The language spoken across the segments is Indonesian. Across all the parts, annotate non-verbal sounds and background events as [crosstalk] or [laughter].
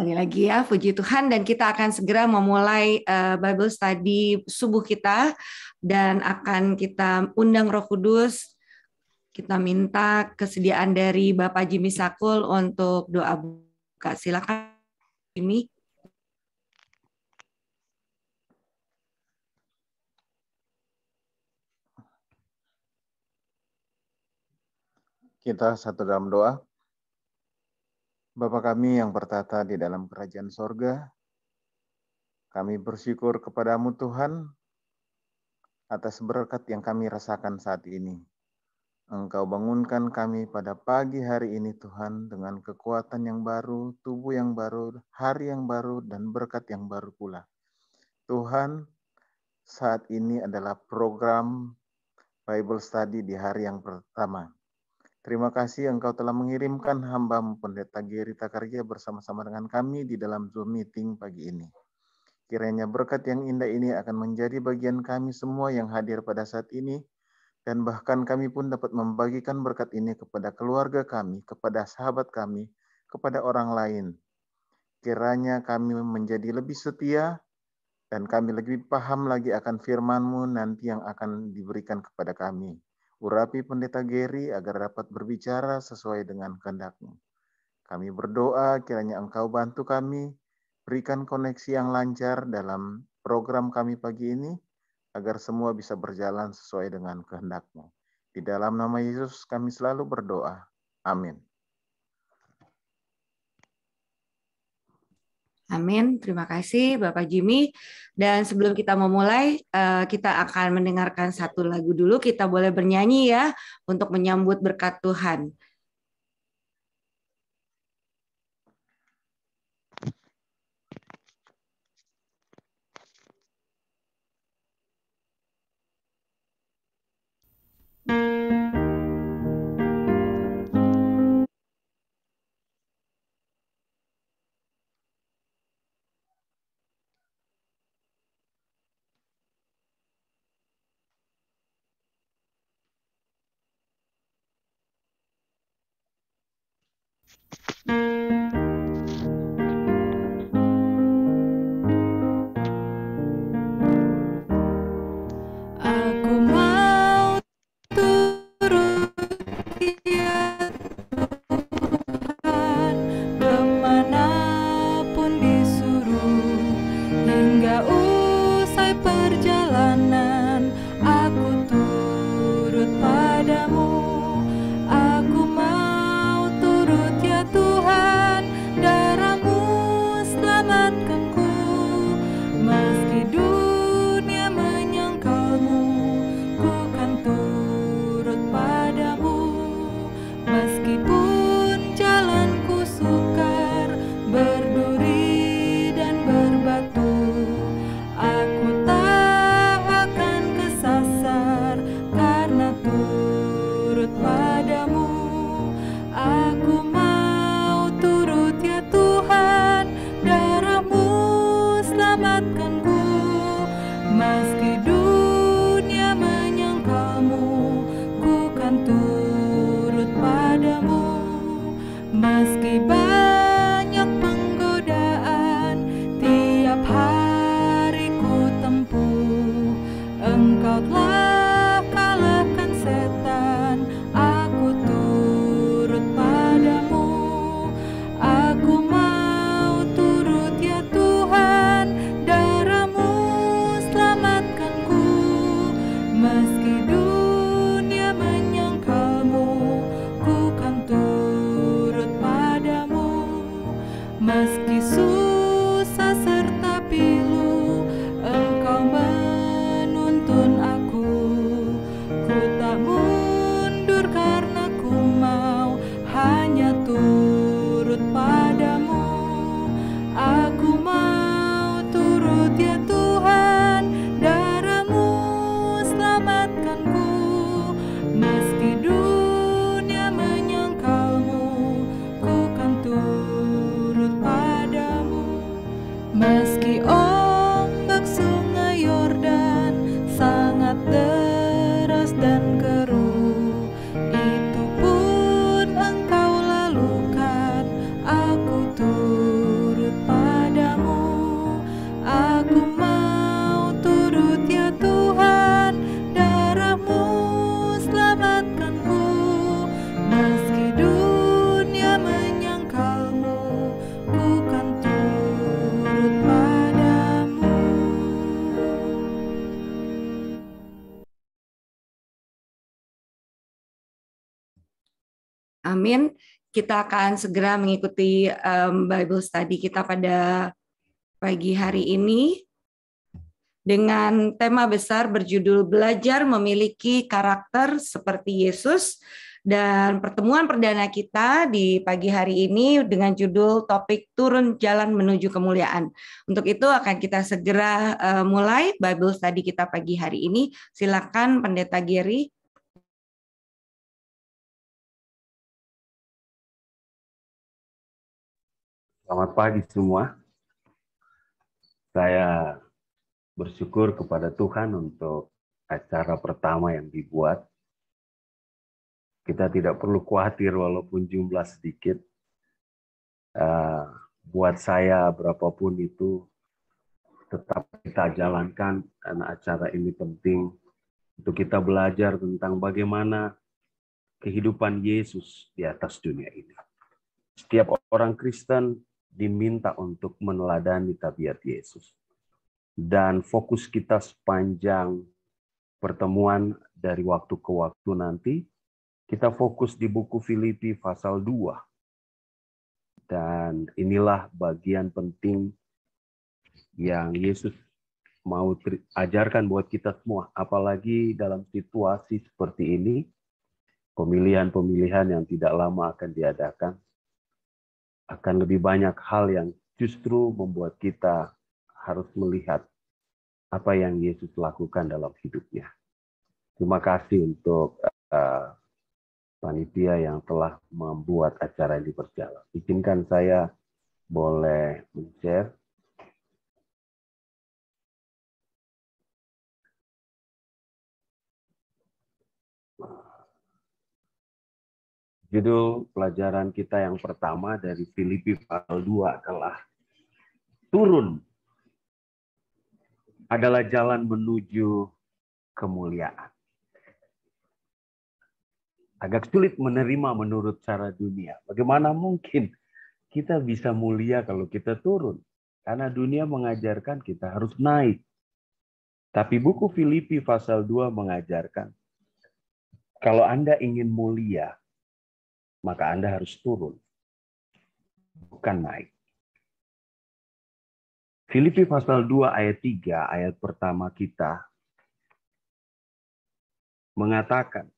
Kembali lagi ya, puji Tuhan dan kita akan segera memulai uh, Bible study subuh kita dan akan kita undang Roh Kudus. Kita minta kesediaan dari Bapak Jimmy Sakul untuk doa buka. Silakan Jimmy. Kita satu dalam doa. Bapa kami yang bertata di dalam kerajaan sorga, kami bersyukur kepadamu Tuhan atas berkat yang kami rasakan saat ini. Engkau bangunkan kami pada pagi hari ini Tuhan dengan kekuatan yang baru, tubuh yang baru, hari yang baru, dan berkat yang baru pula. Tuhan, saat ini adalah program Bible Study di hari yang pertama. Terima kasih engkau telah mengirimkan hamba pendeta Giri Takarja bersama-sama dengan kami di dalam Zoom meeting pagi ini. Kiranya berkat yang indah ini akan menjadi bagian kami semua yang hadir pada saat ini, dan bahkan kami pun dapat membagikan berkat ini kepada keluarga kami, kepada sahabat kami, kepada orang lain. Kiranya kami menjadi lebih setia, dan kami lebih paham lagi akan firman-Mu nanti yang akan diberikan kepada kami. Urapi Pendeta Geri agar dapat berbicara sesuai dengan kehendakmu. Kami berdoa kiranya engkau bantu kami, berikan koneksi yang lancar dalam program kami pagi ini, agar semua bisa berjalan sesuai dengan kehendakmu. Di dalam nama Yesus kami selalu berdoa. Amin. Amin. Terima kasih Bapak Jimmy. Dan sebelum kita memulai, eh, kita akan mendengarkan satu lagu dulu. Kita boleh bernyanyi ya untuk menyambut berkat Tuhan. Amin. Kita akan segera mengikuti um, Bible study kita pada pagi hari ini dengan tema besar berjudul Belajar Memiliki Karakter Seperti Yesus dan pertemuan perdana kita di pagi hari ini dengan judul topik turun jalan menuju kemuliaan. Untuk itu akan kita segera uh, mulai Bible study kita pagi hari ini. Silakan Pendeta Giri Selamat pagi semua. Saya bersyukur kepada Tuhan untuk acara pertama yang dibuat. Kita tidak perlu khawatir walaupun jumlah sedikit. Eh, buat saya berapapun itu tetap kita jalankan karena acara ini penting untuk kita belajar tentang bagaimana kehidupan Yesus di atas dunia ini. Setiap orang Kristen diminta untuk meneladani tabiat Yesus. Dan fokus kita sepanjang pertemuan dari waktu ke waktu nanti, kita fokus di buku Filipi pasal 2. Dan inilah bagian penting yang Yesus mau ajarkan buat kita semua, apalagi dalam situasi seperti ini, pemilihan-pemilihan yang tidak lama akan diadakan akan lebih banyak hal yang justru membuat kita harus melihat apa yang Yesus lakukan dalam hidupnya. Terima kasih untuk uh, panitia yang telah membuat acara ini berjalan. Izinkan saya boleh men-share Judul pelajaran kita yang pertama dari Filipi pasal 2 adalah turun adalah jalan menuju kemuliaan. Agak sulit menerima menurut cara dunia. Bagaimana mungkin kita bisa mulia kalau kita turun? Karena dunia mengajarkan kita harus naik. Tapi buku Filipi pasal 2 mengajarkan kalau Anda ingin mulia, maka Anda harus turun, bukan naik. Filipi pasal 2 ayat 3 ayat pertama kita mengatakan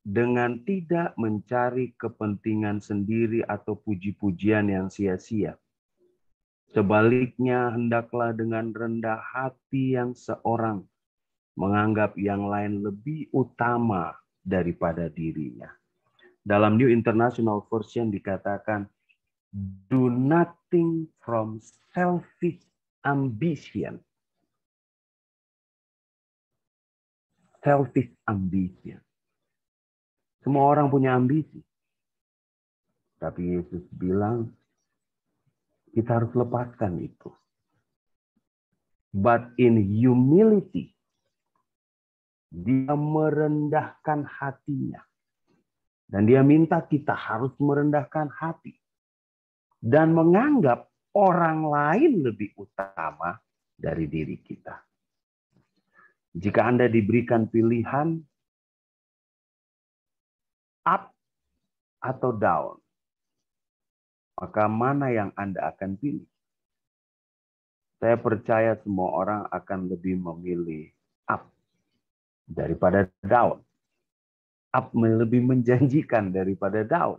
dengan tidak mencari kepentingan sendiri atau puji-pujian yang sia-sia. Sebaliknya hendaklah dengan rendah hati yang seorang menganggap yang lain lebih utama daripada dirinya. Dalam New International Version dikatakan, do nothing from selfish ambition. Selfish ambition. Semua orang punya ambisi. Tapi Yesus bilang, kita harus lepaskan itu. But in humility, dia merendahkan hatinya. Dan dia minta kita harus merendahkan hati dan menganggap orang lain lebih utama dari diri kita. Jika Anda diberikan pilihan up atau down, maka mana yang Anda akan pilih? Saya percaya semua orang akan lebih memilih up daripada down lebih menjanjikan daripada down.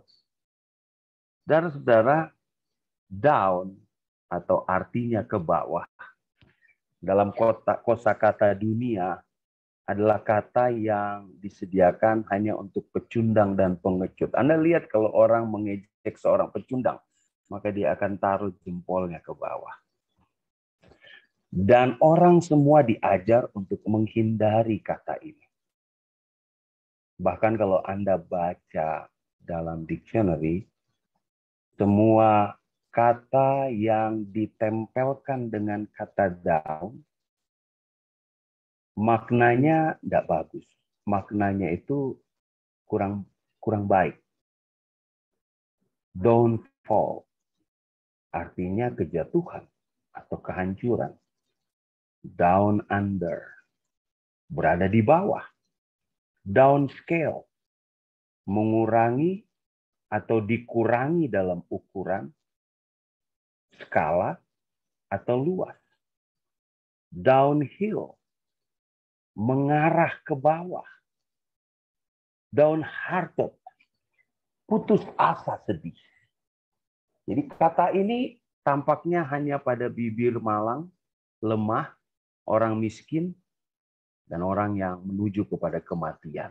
Saudara-saudara, down atau artinya ke bawah dalam kota kosa kata dunia adalah kata yang disediakan hanya untuk pecundang dan pengecut. Anda lihat kalau orang mengejek seorang pecundang, maka dia akan taruh jempolnya ke bawah. Dan orang semua diajar untuk menghindari kata ini. Bahkan kalau Anda baca dalam dictionary, semua kata yang ditempelkan dengan kata down, maknanya tidak bagus. Maknanya itu kurang kurang baik. fall artinya kejatuhan atau kehancuran. Down under berada di bawah downscale, mengurangi atau dikurangi dalam ukuran, skala, atau luas. Downhill, mengarah ke bawah. Downhearted, putus asa sedih. Jadi kata ini tampaknya hanya pada bibir malang, lemah, orang miskin, dan orang yang menuju kepada kematian.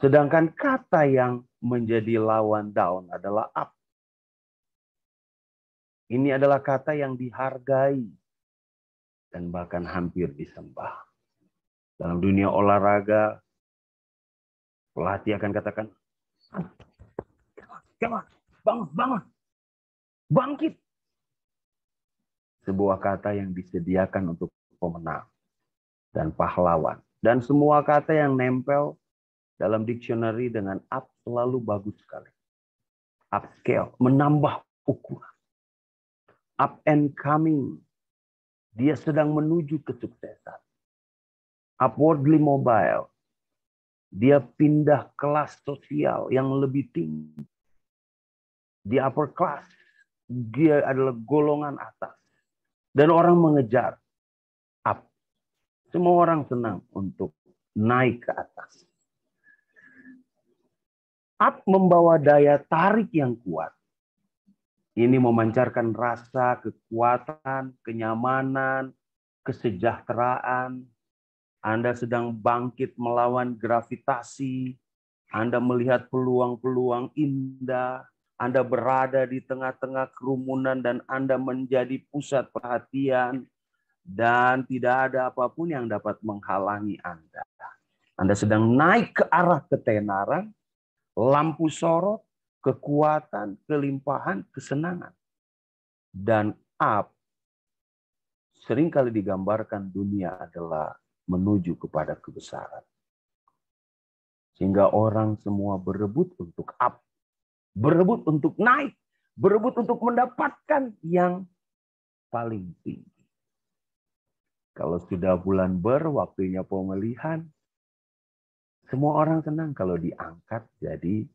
Sedangkan kata yang menjadi lawan down adalah up. Ini adalah kata yang dihargai dan bahkan hampir disembah. Dalam dunia olahraga, pelatih akan katakan, bangun, bangun, bangkit sebuah kata yang disediakan untuk pemenang dan pahlawan. Dan semua kata yang nempel dalam dictionary dengan up selalu bagus sekali. Upscale, menambah ukuran. Up and coming, dia sedang menuju kesuksesan. Upwardly mobile, dia pindah kelas sosial yang lebih tinggi. Di upper class, dia adalah golongan atas dan orang mengejar up. Semua orang senang untuk naik ke atas. Up membawa daya tarik yang kuat. Ini memancarkan rasa kekuatan, kenyamanan, kesejahteraan. Anda sedang bangkit melawan gravitasi. Anda melihat peluang-peluang indah. Anda berada di tengah-tengah kerumunan dan Anda menjadi pusat perhatian dan tidak ada apapun yang dapat menghalangi Anda. Anda sedang naik ke arah ketenaran, lampu sorot, kekuatan, kelimpahan, kesenangan. Dan up seringkali digambarkan dunia adalah menuju kepada kebesaran. Sehingga orang semua berebut untuk up berebut untuk naik, berebut untuk mendapatkan yang paling tinggi. Kalau sudah bulan ber, waktunya pemilihan, semua orang senang kalau diangkat jadi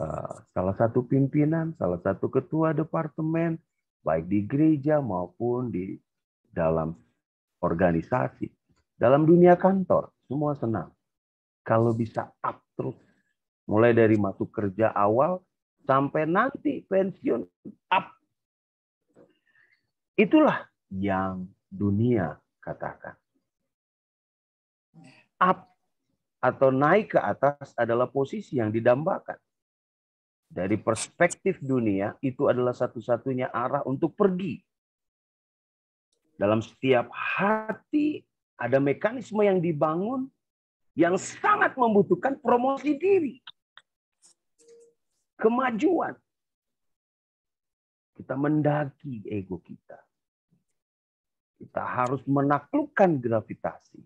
uh, salah satu pimpinan, salah satu ketua departemen, baik di gereja maupun di dalam organisasi. Dalam dunia kantor, semua senang. Kalau bisa up terus Mulai dari masuk kerja awal sampai nanti pensiun up. Itulah yang dunia katakan. Up atau naik ke atas adalah posisi yang didambakan. Dari perspektif dunia, itu adalah satu-satunya arah untuk pergi. Dalam setiap hati ada mekanisme yang dibangun yang sangat membutuhkan promosi diri kemajuan. Kita mendaki ego kita. Kita harus menaklukkan gravitasi.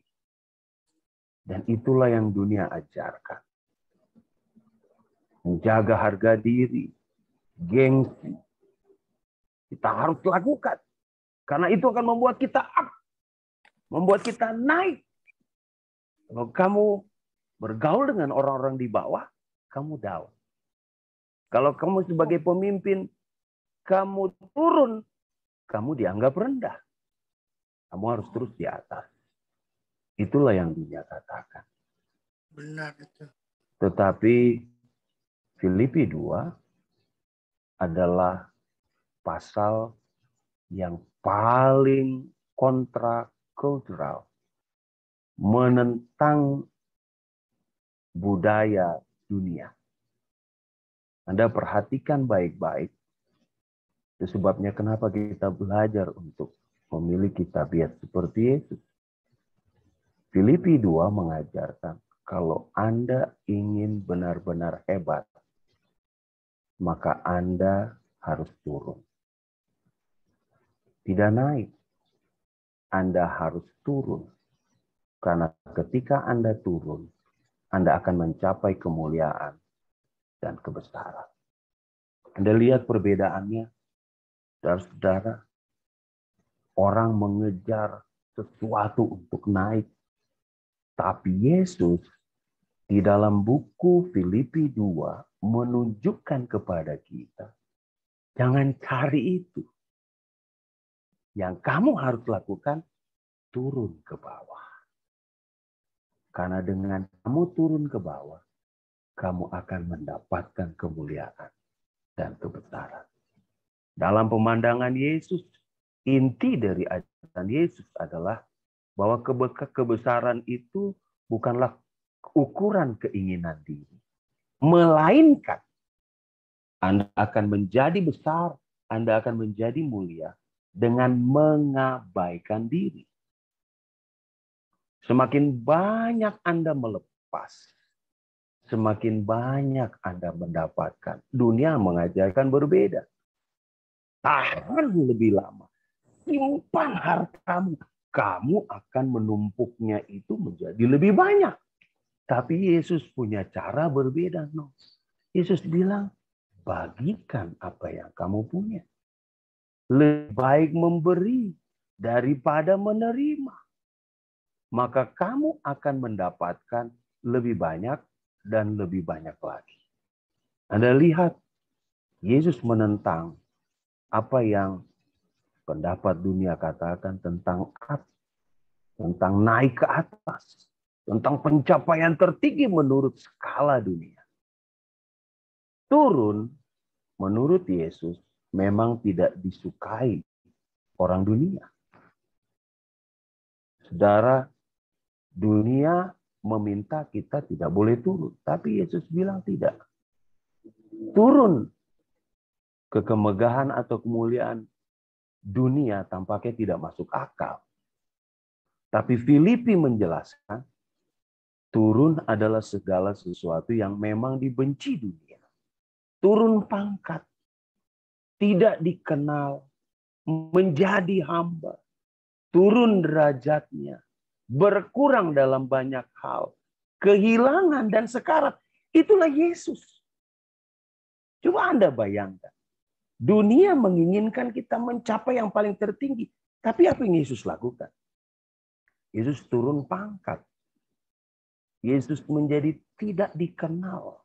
Dan itulah yang dunia ajarkan. Menjaga harga diri, gengsi. Kita harus lakukan. Karena itu akan membuat kita up. Membuat kita naik. Kalau kamu bergaul dengan orang-orang di bawah, kamu down. Kalau kamu sebagai pemimpin, kamu turun, kamu dianggap rendah. Kamu harus terus di atas. Itulah yang dia katakan Benar itu. Tetapi Filipi 2 adalah pasal yang paling kontra kultural menentang budaya dunia anda perhatikan baik-baik. Itu sebabnya kenapa kita belajar untuk memiliki tabiat seperti Yesus. Filipi 2 mengajarkan kalau Anda ingin benar-benar hebat, maka Anda harus turun. Tidak naik. Anda harus turun. Karena ketika Anda turun, Anda akan mencapai kemuliaan dan kebesaran. Anda lihat perbedaannya, saudara-saudara. Orang mengejar sesuatu untuk naik. Tapi Yesus di dalam buku Filipi 2 menunjukkan kepada kita, jangan cari itu. Yang kamu harus lakukan, turun ke bawah. Karena dengan kamu turun ke bawah, kamu akan mendapatkan kemuliaan dan kebesaran. Dalam pemandangan Yesus, inti dari ajaran Yesus adalah bahwa kebesaran itu bukanlah ukuran keinginan diri, melainkan Anda akan menjadi besar, Anda akan menjadi mulia dengan mengabaikan diri. Semakin banyak Anda melepas semakin banyak Anda mendapatkan. Dunia mengajarkan berbeda. Tahan lebih lama. Simpan hartamu. Kamu akan menumpuknya itu menjadi lebih banyak. Tapi Yesus punya cara berbeda. No. Yesus bilang, bagikan apa yang kamu punya. Lebih baik memberi daripada menerima. Maka kamu akan mendapatkan lebih banyak dan lebih banyak lagi. Anda lihat Yesus menentang apa yang pendapat dunia katakan tentang atas, tentang naik ke atas, tentang pencapaian tertinggi menurut skala dunia. Turun menurut Yesus memang tidak disukai orang dunia. Saudara, dunia meminta kita tidak boleh turun. Tapi Yesus bilang tidak. Turun ke kemegahan atau kemuliaan dunia tampaknya tidak masuk akal. Tapi Filipi menjelaskan, turun adalah segala sesuatu yang memang dibenci dunia. Turun pangkat, tidak dikenal, menjadi hamba, turun derajatnya, berkurang dalam banyak hal, kehilangan dan sekarat. Itulah Yesus. Coba Anda bayangkan. Dunia menginginkan kita mencapai yang paling tertinggi. Tapi apa yang Yesus lakukan? Yesus turun pangkat. Yesus menjadi tidak dikenal.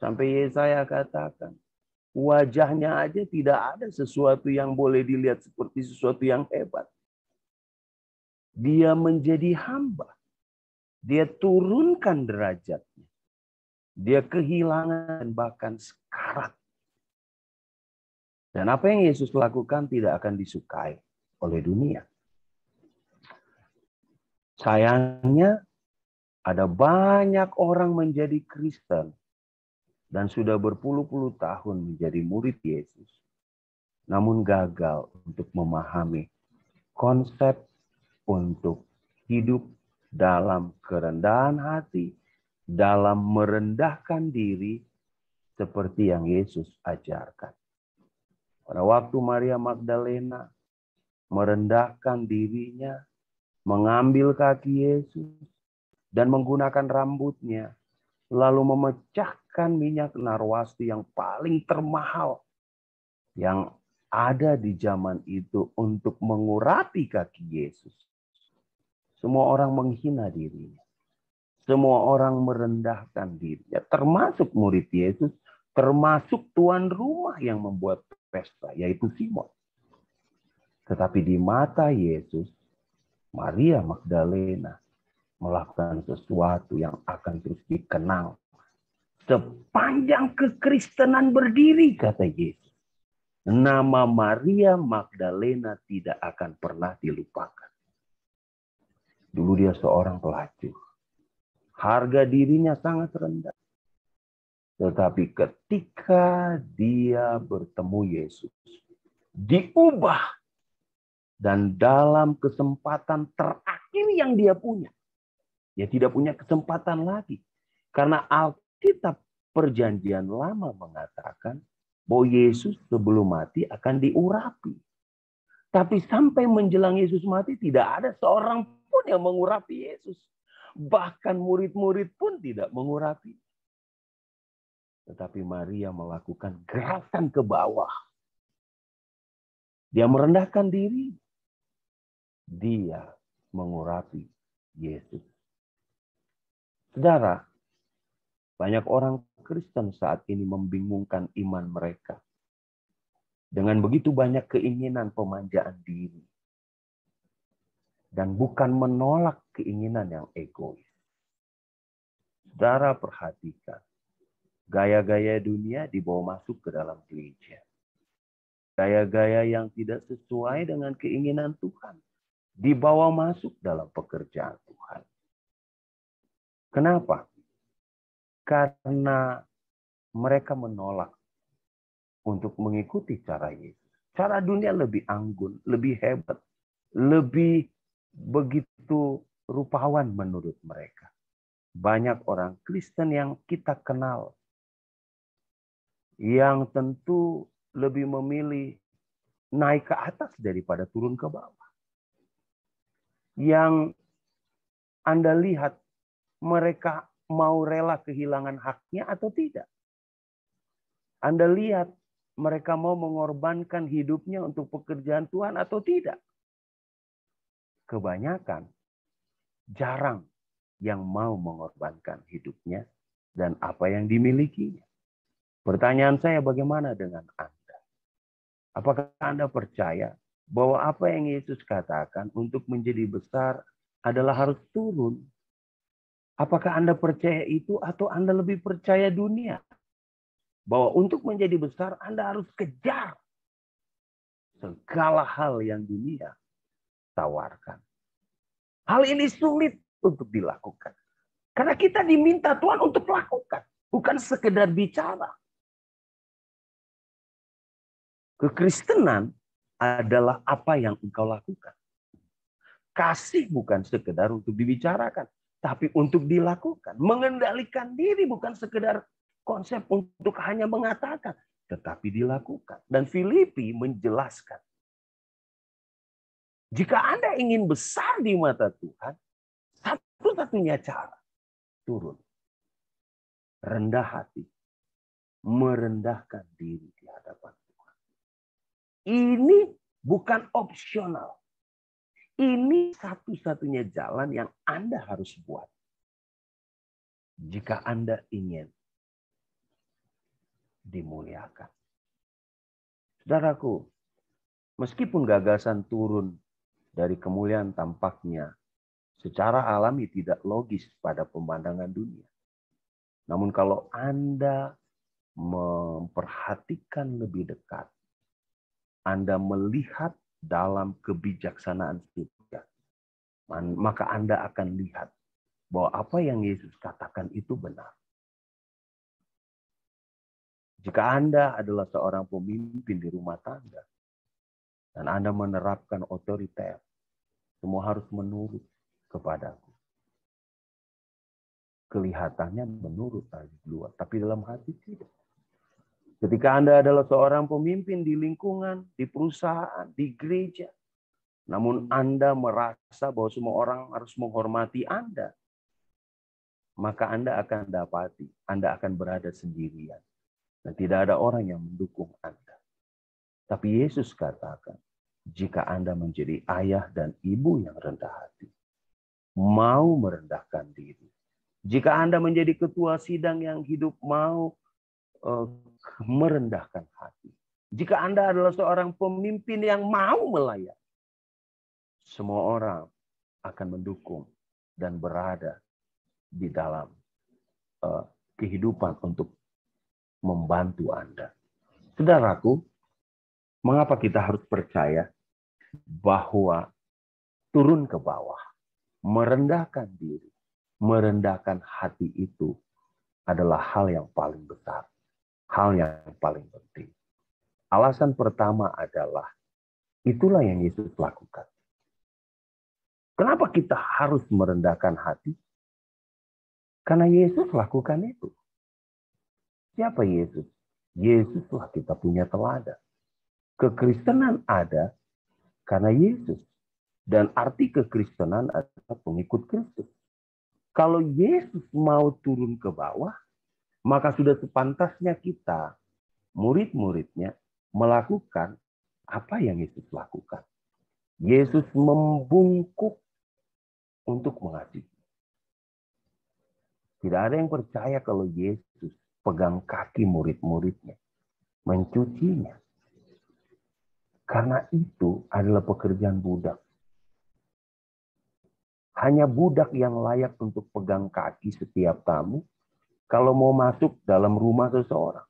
Sampai Yesaya katakan, wajahnya aja tidak ada sesuatu yang boleh dilihat seperti sesuatu yang hebat. Dia menjadi hamba. Dia turunkan derajatnya. Dia kehilangan bahkan sekarat. Dan apa yang Yesus lakukan tidak akan disukai oleh dunia. Sayangnya ada banyak orang menjadi Kristen dan sudah berpuluh-puluh tahun menjadi murid Yesus, namun gagal untuk memahami konsep untuk hidup dalam kerendahan hati, dalam merendahkan diri seperti yang Yesus ajarkan. Pada waktu Maria Magdalena merendahkan dirinya, mengambil kaki Yesus dan menggunakan rambutnya, lalu memecahkan minyak narwasti yang paling termahal yang ada di zaman itu untuk mengurapi kaki Yesus. Semua orang menghina dirinya. Semua orang merendahkan dirinya. Termasuk murid Yesus. Termasuk tuan rumah yang membuat pesta. Yaitu Simon. Tetapi di mata Yesus. Maria Magdalena melakukan sesuatu yang akan terus dikenal. sepanjang kekristenan berdiri kata Yesus. Nama Maria Magdalena tidak akan pernah dilupakan. Dulu dia seorang pelacur. Harga dirinya sangat rendah. Tetapi ketika dia bertemu Yesus, diubah dan dalam kesempatan terakhir yang dia punya, dia tidak punya kesempatan lagi. Karena Alkitab perjanjian lama mengatakan bahwa Yesus sebelum mati akan diurapi. Tapi sampai menjelang Yesus mati tidak ada seorang pun yang mengurapi Yesus. Bahkan murid-murid pun tidak mengurapi. Tetapi Maria melakukan gerakan ke bawah. Dia merendahkan diri. Dia mengurapi Yesus. Saudara, banyak orang Kristen saat ini membingungkan iman mereka. Dengan begitu banyak keinginan pemanjaan diri dan bukan menolak keinginan yang egois. Saudara perhatikan, gaya-gaya dunia dibawa masuk ke dalam gereja. Gaya-gaya yang tidak sesuai dengan keinginan Tuhan dibawa masuk dalam pekerjaan Tuhan. Kenapa? Karena mereka menolak untuk mengikuti cara Yesus. Cara dunia lebih anggun, lebih hebat, lebih begitu rupawan menurut mereka. Banyak orang Kristen yang kita kenal yang tentu lebih memilih naik ke atas daripada turun ke bawah. Yang Anda lihat mereka mau rela kehilangan haknya atau tidak. Anda lihat mereka mau mengorbankan hidupnya untuk pekerjaan Tuhan atau tidak kebanyakan jarang yang mau mengorbankan hidupnya dan apa yang dimilikinya. Pertanyaan saya bagaimana dengan Anda? Apakah Anda percaya bahwa apa yang Yesus katakan untuk menjadi besar adalah harus turun? Apakah Anda percaya itu atau Anda lebih percaya dunia? Bahwa untuk menjadi besar Anda harus kejar segala hal yang dunia tawarkan. Hal ini sulit untuk dilakukan. Karena kita diminta Tuhan untuk lakukan. Bukan sekedar bicara. Kekristenan adalah apa yang engkau lakukan. Kasih bukan sekedar untuk dibicarakan. Tapi untuk dilakukan. Mengendalikan diri bukan sekedar konsep untuk hanya mengatakan. Tetapi dilakukan. Dan Filipi menjelaskan jika Anda ingin besar di mata Tuhan, satu-satunya cara turun. Rendah hati. Merendahkan diri di hadapan Tuhan. Ini bukan opsional. Ini satu-satunya jalan yang Anda harus buat. Jika Anda ingin dimuliakan. Saudaraku, meskipun gagasan turun dari kemuliaan tampaknya secara alami tidak logis pada pemandangan dunia. Namun kalau Anda memperhatikan lebih dekat, Anda melihat dalam kebijaksanaan surga, maka Anda akan lihat bahwa apa yang Yesus katakan itu benar. Jika Anda adalah seorang pemimpin di rumah tangga, dan Anda menerapkan otoriter, semua harus menurut kepadaku. Kelihatannya menurut dari luar, tapi dalam hati tidak. Ketika Anda adalah seorang pemimpin di lingkungan, di perusahaan, di gereja, namun Anda merasa bahwa semua orang harus menghormati Anda, maka Anda akan dapati, Anda akan berada sendirian. Dan tidak ada orang yang mendukung Anda. Tapi Yesus katakan, jika Anda menjadi ayah dan ibu yang rendah hati, mau merendahkan diri. Jika Anda menjadi ketua sidang yang hidup, mau eh, merendahkan hati. Jika Anda adalah seorang pemimpin yang mau melayani, semua orang akan mendukung dan berada di dalam eh, kehidupan untuk membantu Anda. Saudaraku, Mengapa kita harus percaya bahwa turun ke bawah, merendahkan diri, merendahkan hati itu adalah hal yang paling besar, hal yang paling penting. Alasan pertama adalah itulah yang Yesus lakukan. Kenapa kita harus merendahkan hati? Karena Yesus lakukan itu. Siapa Yesus? Yesuslah kita punya teladan. Kekristenan ada karena Yesus. Dan arti kekristenan adalah pengikut Kristus. Kalau Yesus mau turun ke bawah, maka sudah sepantasnya kita, murid-muridnya, melakukan apa yang Yesus lakukan. Yesus membungkuk untuk mengasihi. Tidak ada yang percaya kalau Yesus pegang kaki murid-muridnya, mencucinya, karena itu adalah pekerjaan budak. Hanya budak yang layak untuk pegang kaki setiap tamu kalau mau masuk dalam rumah seseorang.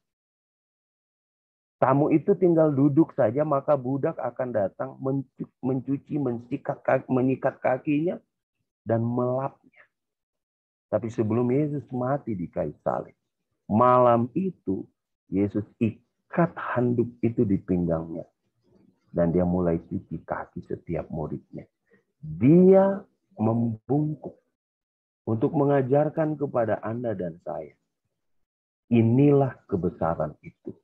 Tamu itu tinggal duduk saja, maka budak akan datang mencuci, kaki, menyikat kakinya, dan melapnya. Tapi sebelum Yesus mati di kayu salib, malam itu Yesus ikat handuk itu di pinggangnya dan dia mulai cuci kaki setiap muridnya. Dia membungkuk untuk mengajarkan kepada Anda dan saya. Inilah kebesaran itu.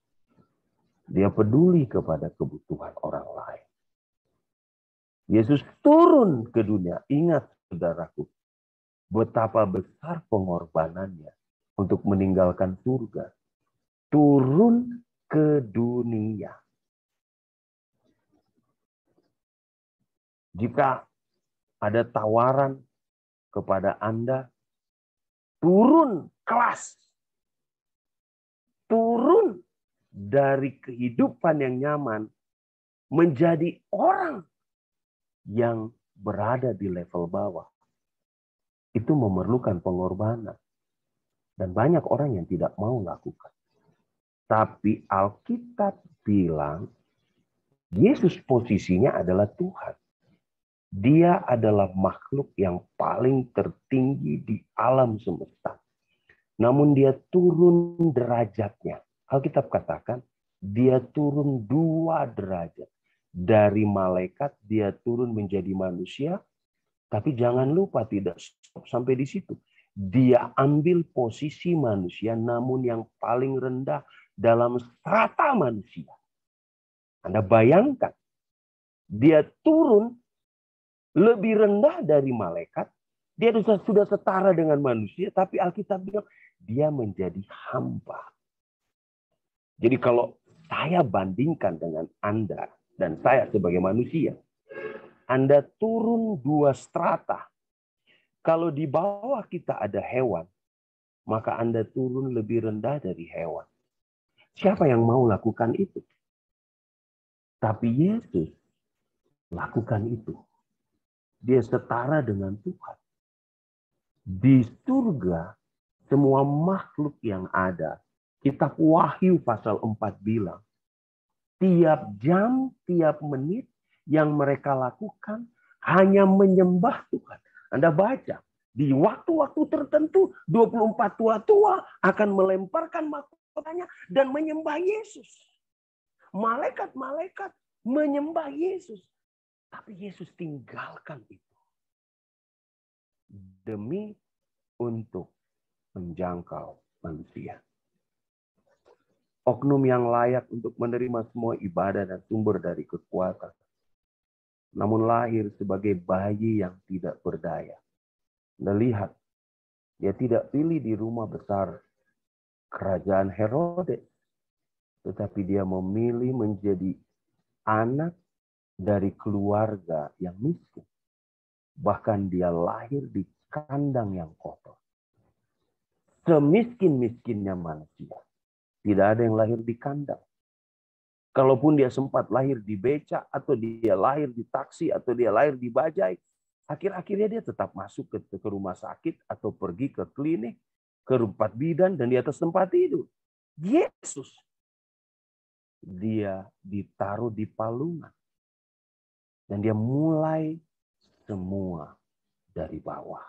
Dia peduli kepada kebutuhan orang lain. Yesus turun ke dunia. Ingat, saudaraku, betapa besar pengorbanannya untuk meninggalkan surga. Turun ke dunia. Jika ada tawaran kepada Anda, turun kelas, turun dari kehidupan yang nyaman menjadi orang yang berada di level bawah. Itu memerlukan pengorbanan. Dan banyak orang yang tidak mau lakukan. Tapi Alkitab bilang, Yesus posisinya adalah Tuhan. Dia adalah makhluk yang paling tertinggi di alam semesta. Namun dia turun derajatnya. Alkitab katakan, dia turun dua derajat. Dari malaikat, dia turun menjadi manusia. Tapi jangan lupa tidak stop sampai di situ. Dia ambil posisi manusia namun yang paling rendah dalam strata manusia. Anda bayangkan, dia turun lebih rendah dari malaikat, dia sudah setara dengan manusia, tapi Alkitab bilang dia menjadi hamba. Jadi kalau saya bandingkan dengan Anda dan saya sebagai manusia, Anda turun dua strata. Kalau di bawah kita ada hewan, maka Anda turun lebih rendah dari hewan. Siapa yang mau lakukan itu? Tapi Yesus lakukan itu dia setara dengan Tuhan. Di surga, semua makhluk yang ada, kitab Wahyu pasal 4 bilang, tiap jam, tiap menit yang mereka lakukan hanya menyembah Tuhan. Anda baca, di waktu-waktu tertentu 24 tua-tua akan melemparkan mahkotanya dan menyembah Yesus. Malaikat-malaikat menyembah Yesus. Tapi Yesus tinggalkan itu demi untuk menjangkau manusia. Oknum yang layak untuk menerima semua ibadah dan sumber dari kekuatan. Namun lahir sebagai bayi yang tidak berdaya. Melihat, lihat, dia tidak pilih di rumah besar kerajaan Herodes. Tetapi dia memilih menjadi anak dari keluarga yang miskin. Bahkan dia lahir di kandang yang kotor. Semiskin-miskinnya manusia. Tidak ada yang lahir di kandang. Kalaupun dia sempat lahir di beca, atau dia lahir di taksi, atau dia lahir di bajai, akhir-akhirnya dia tetap masuk ke, rumah sakit atau pergi ke klinik, ke rumpat bidan, dan di atas tempat tidur. Yesus. Dia ditaruh di palungan dan dia mulai semua dari bawah.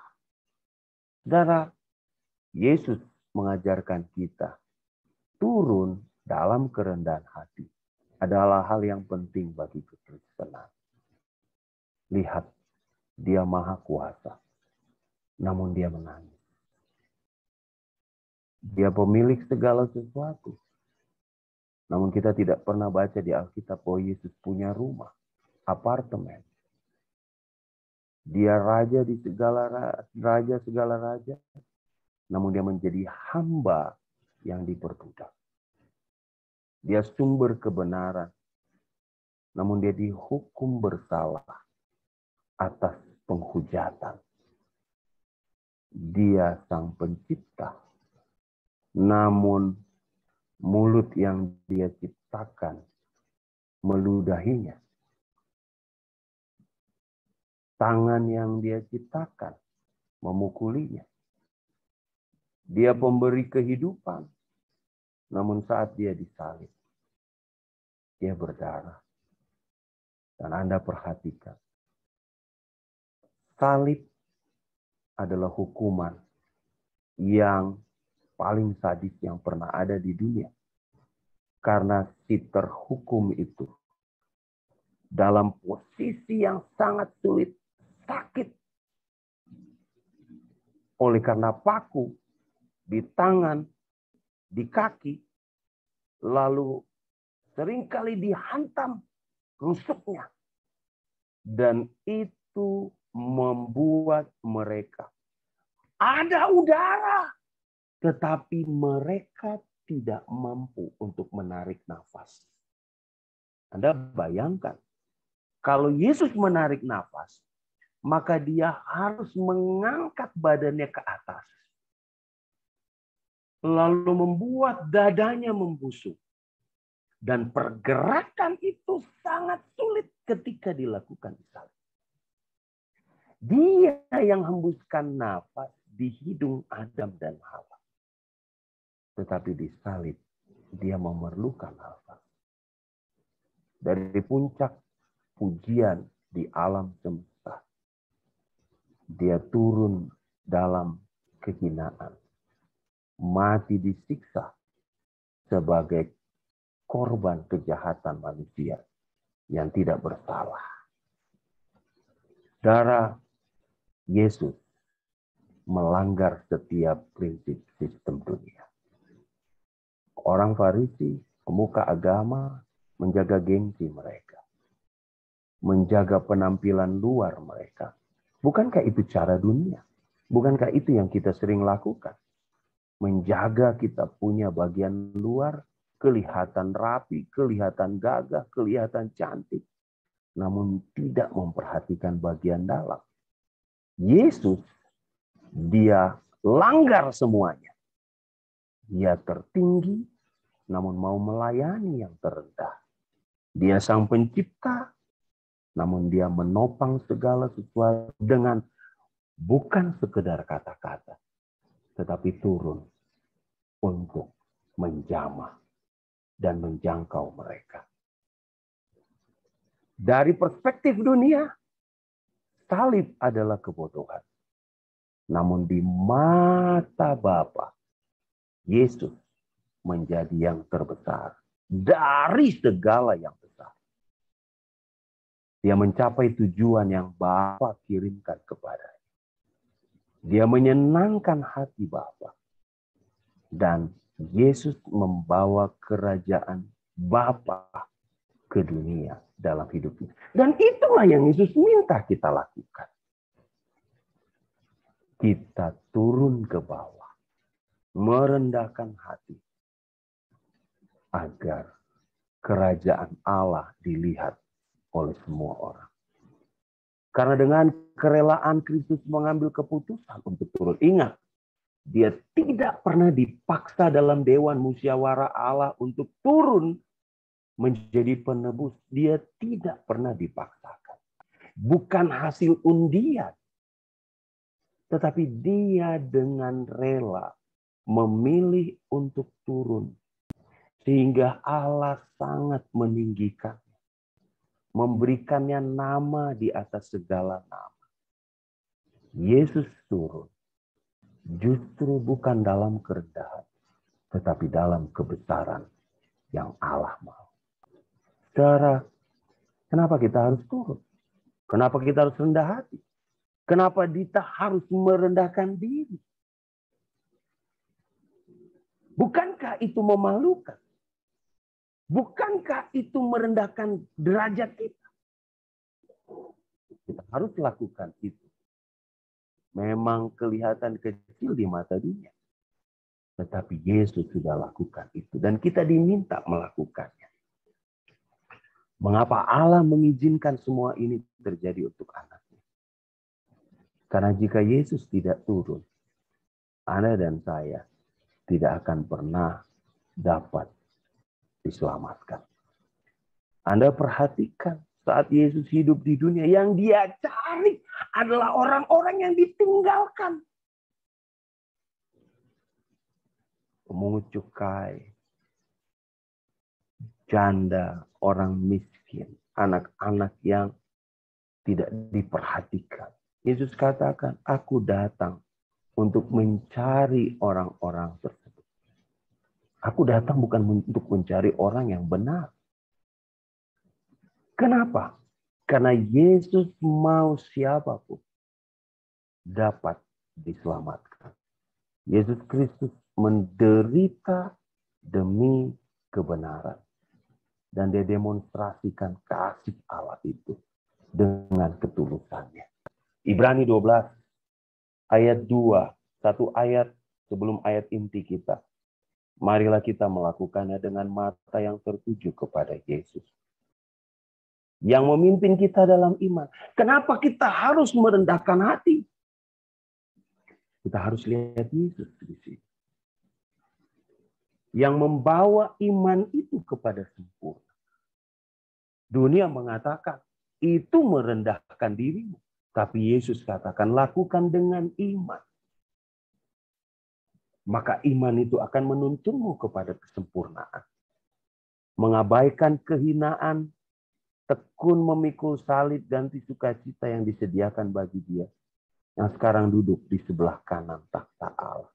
Saudara, Yesus mengajarkan kita turun dalam kerendahan hati adalah hal yang penting bagi kekristenan. Lihat, dia maha kuasa, namun dia menangis. Dia pemilik segala sesuatu. Namun kita tidak pernah baca di Alkitab bahwa Yesus punya rumah apartemen. Dia raja di segala raja segala raja, namun dia menjadi hamba yang diperbudak. Dia sumber kebenaran, namun dia dihukum bersalah atas penghujatan. Dia sang pencipta, namun mulut yang dia ciptakan meludahinya tangan yang dia ciptakan memukulinya. Dia pemberi kehidupan, namun saat dia disalib, dia berdarah. Dan Anda perhatikan, salib adalah hukuman yang paling sadis yang pernah ada di dunia. Karena si terhukum itu dalam posisi yang sangat sulit sakit. Oleh karena paku di tangan, di kaki, lalu seringkali dihantam rusuknya. Dan itu membuat mereka ada udara, tetapi mereka tidak mampu untuk menarik nafas. Anda bayangkan, kalau Yesus menarik nafas, maka dia harus mengangkat badannya ke atas. Lalu membuat dadanya membusuk. Dan pergerakan itu sangat sulit ketika dilakukan di salib. Dia yang hembuskan nafas di hidung Adam dan Hawa. Tetapi di salib, dia memerlukan nafas. Dari puncak pujian di alam semesta dia turun dalam kehinaan. Mati disiksa sebagai korban kejahatan manusia yang tidak bersalah. Darah Yesus melanggar setiap prinsip sistem dunia. Orang Farisi, pemuka agama, menjaga gengsi mereka. Menjaga penampilan luar mereka. Bukankah itu cara dunia? Bukankah itu yang kita sering lakukan? Menjaga kita punya bagian luar, kelihatan rapi, kelihatan gagah, kelihatan cantik, namun tidak memperhatikan bagian dalam. Yesus, dia langgar semuanya. Dia tertinggi, namun mau melayani yang terendah. Dia sang pencipta, namun dia menopang segala sesuatu dengan bukan sekedar kata-kata, tetapi turun untuk menjamah dan menjangkau mereka. Dari perspektif dunia, salib adalah kebodohan. Namun di mata Bapa, Yesus menjadi yang terbesar dari segala yang besar. Dia mencapai tujuan yang Bapak kirimkan kepadanya. Dia menyenangkan hati Bapak. Dan Yesus membawa kerajaan Bapa ke dunia dalam hidupnya. Dan itulah yang Yesus minta kita lakukan. Kita turun ke bawah, merendahkan hati agar kerajaan Allah dilihat oleh semua orang. Karena dengan kerelaan Kristus mengambil keputusan untuk turun. Ingat, dia tidak pernah dipaksa dalam Dewan Musyawarah Allah untuk turun menjadi penebus. Dia tidak pernah dipaksakan. Bukan hasil undian. Tetapi dia dengan rela memilih untuk turun. Sehingga Allah sangat meninggikan memberikannya nama di atas segala nama. Yesus turun justru bukan dalam kerendahan, tetapi dalam kebesaran yang Allah mau. Saudara, kenapa kita harus turun? Kenapa kita harus rendah hati? Kenapa kita harus merendahkan diri? Bukankah itu memalukan? Bukankah itu merendahkan derajat kita? Kita harus lakukan itu. Memang kelihatan kecil di mata dunia. Tetapi Yesus sudah lakukan itu. Dan kita diminta melakukannya. Mengapa Allah mengizinkan semua ini terjadi untuk anaknya? Karena jika Yesus tidak turun, Anda dan saya tidak akan pernah dapat diselamatkan. Anda perhatikan saat Yesus hidup di dunia, yang dia cari adalah orang-orang yang ditinggalkan. Pemungut cukai, janda, orang miskin, anak-anak yang tidak diperhatikan. Yesus katakan, aku datang untuk mencari orang-orang tersebut Aku datang bukan untuk mencari orang yang benar. Kenapa? Karena Yesus mau siapapun dapat diselamatkan. Yesus Kristus menderita demi kebenaran. Dan dia demonstrasikan kasih Allah itu dengan ketulusannya. Ibrani 12 ayat 2, satu ayat sebelum ayat inti kita marilah kita melakukannya dengan mata yang tertuju kepada Yesus. Yang memimpin kita dalam iman. Kenapa kita harus merendahkan hati? Kita harus lihat Yesus di sini. Yang membawa iman itu kepada sempurna. Dunia mengatakan, itu merendahkan dirimu. Tapi Yesus katakan, lakukan dengan iman maka iman itu akan menuntunmu kepada kesempurnaan. Mengabaikan kehinaan, tekun memikul salib ganti sukacita yang disediakan bagi dia, yang sekarang duduk di sebelah kanan takhta Allah.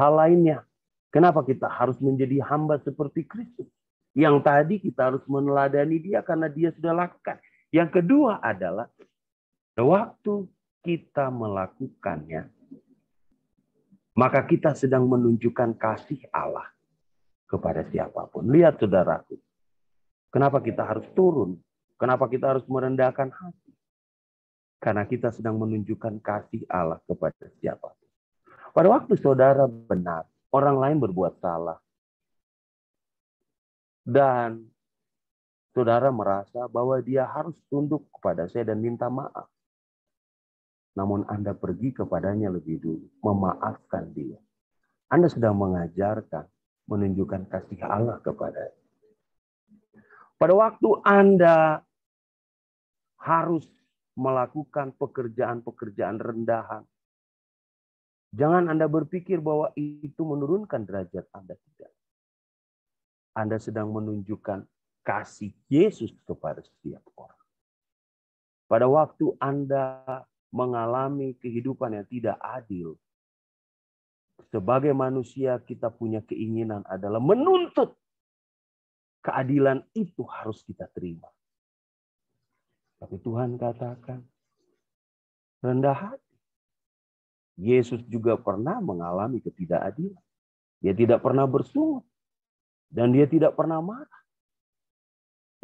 Hal lainnya, kenapa kita harus menjadi hamba seperti Kristus? Yang tadi kita harus meneladani dia karena dia sudah lakukan. Yang kedua adalah waktu kita melakukannya, maka kita sedang menunjukkan kasih Allah kepada siapapun. Lihat saudaraku, kenapa kita harus turun? Kenapa kita harus merendahkan hati? Karena kita sedang menunjukkan kasih Allah kepada siapapun. Pada waktu saudara benar, orang lain berbuat salah. Dan saudara merasa bahwa dia harus tunduk kepada saya dan minta maaf namun Anda pergi kepadanya lebih dulu, memaafkan dia. Anda sedang mengajarkan, menunjukkan kasih Allah kepadanya. Pada waktu Anda harus melakukan pekerjaan-pekerjaan rendahan, jangan Anda berpikir bahwa itu menurunkan derajat Anda. Tidak. Anda sedang menunjukkan kasih Yesus kepada setiap orang. Pada waktu Anda mengalami kehidupan yang tidak adil, sebagai manusia kita punya keinginan adalah menuntut keadilan itu harus kita terima. Tapi Tuhan katakan, rendah hati. Yesus juga pernah mengalami ketidakadilan. Dia tidak pernah bersungut. Dan dia tidak pernah marah.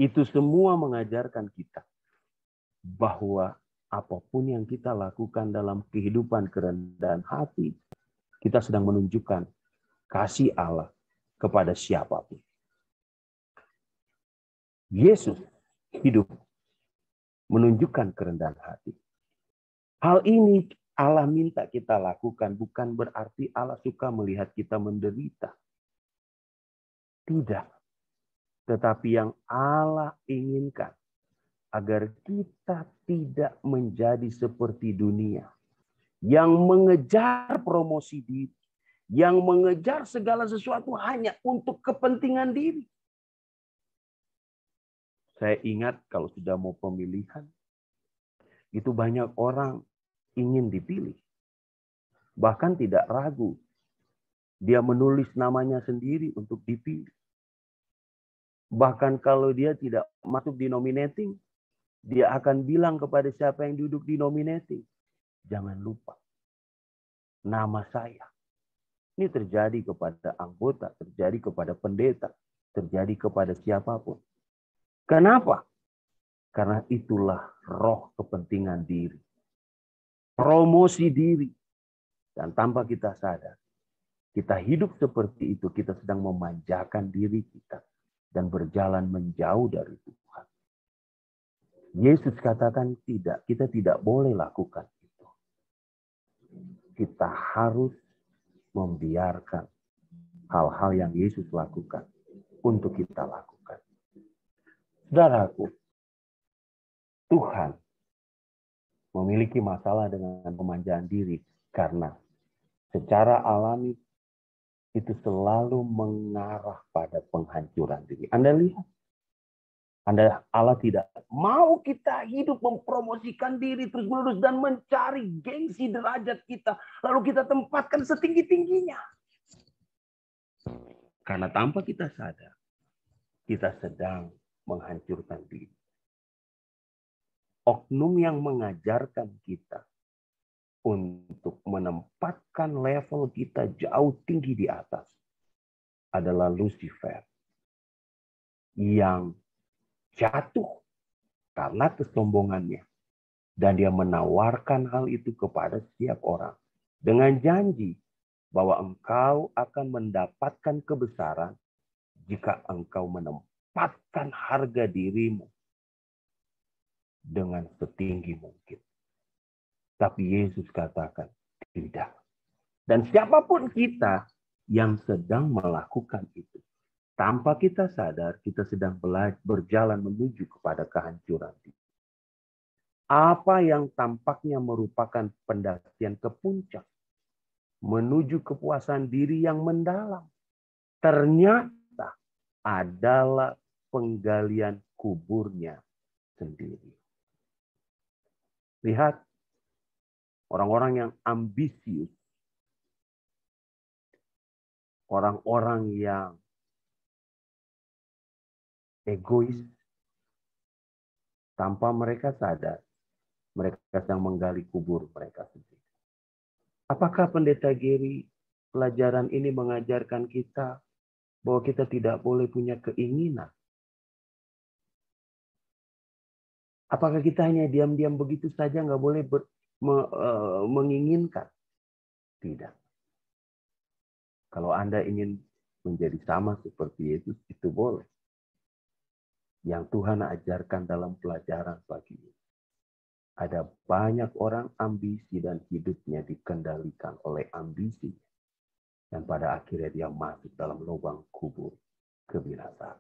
Itu semua mengajarkan kita bahwa apapun yang kita lakukan dalam kehidupan kerendahan hati, kita sedang menunjukkan kasih Allah kepada siapapun. Yesus hidup menunjukkan kerendahan hati. Hal ini Allah minta kita lakukan bukan berarti Allah suka melihat kita menderita. Tidak. Tetapi yang Allah inginkan agar kita tidak menjadi seperti dunia yang mengejar promosi diri, yang mengejar segala sesuatu hanya untuk kepentingan diri. Saya ingat kalau sudah mau pemilihan, itu banyak orang ingin dipilih. Bahkan tidak ragu. Dia menulis namanya sendiri untuk dipilih. Bahkan kalau dia tidak masuk di nominating, dia akan bilang kepada siapa yang duduk di nominating, jangan lupa nama saya. Ini terjadi kepada anggota, terjadi kepada pendeta, terjadi kepada siapapun. Kenapa? Karena itulah roh kepentingan diri. Promosi diri. Dan tanpa kita sadar, kita hidup seperti itu, kita sedang memanjakan diri kita dan berjalan menjauh dari Tuhan. Yesus katakan tidak, kita tidak boleh lakukan itu. Kita harus membiarkan hal-hal yang Yesus lakukan untuk kita lakukan. Saudaraku, Tuhan memiliki masalah dengan pemanjaan diri karena secara alami itu selalu mengarah pada penghancuran diri. Anda lihat anda Allah tidak mau kita hidup mempromosikan diri terus menerus dan mencari gengsi derajat kita lalu kita tempatkan setinggi tingginya karena tanpa kita sadar kita sedang menghancurkan diri oknum yang mengajarkan kita untuk menempatkan level kita jauh tinggi di atas adalah Lucifer yang jatuh karena kesombongannya. Dan dia menawarkan hal itu kepada setiap orang. Dengan janji bahwa engkau akan mendapatkan kebesaran jika engkau menempatkan harga dirimu dengan setinggi mungkin. Tapi Yesus katakan, tidak. Dan siapapun kita yang sedang melakukan itu, tanpa kita sadar, kita sedang berjalan menuju kepada kehancuran. Apa yang tampaknya merupakan pendakian ke puncak, menuju kepuasan diri yang mendalam, ternyata adalah penggalian kuburnya sendiri. Lihat orang-orang yang ambisius, orang-orang yang egois. Tanpa mereka sadar, mereka sedang menggali kubur mereka sendiri. Apakah pendeta Giri pelajaran ini mengajarkan kita bahwa kita tidak boleh punya keinginan? Apakah kita hanya diam-diam begitu saja nggak boleh ber, me, e, menginginkan? Tidak. Kalau Anda ingin menjadi sama seperti Yesus, itu boleh yang Tuhan ajarkan dalam pelajaran pagi ini. Ada banyak orang ambisi dan hidupnya dikendalikan oleh ambisi. Dan pada akhirnya dia masuk dalam lubang kubur kebinasaan.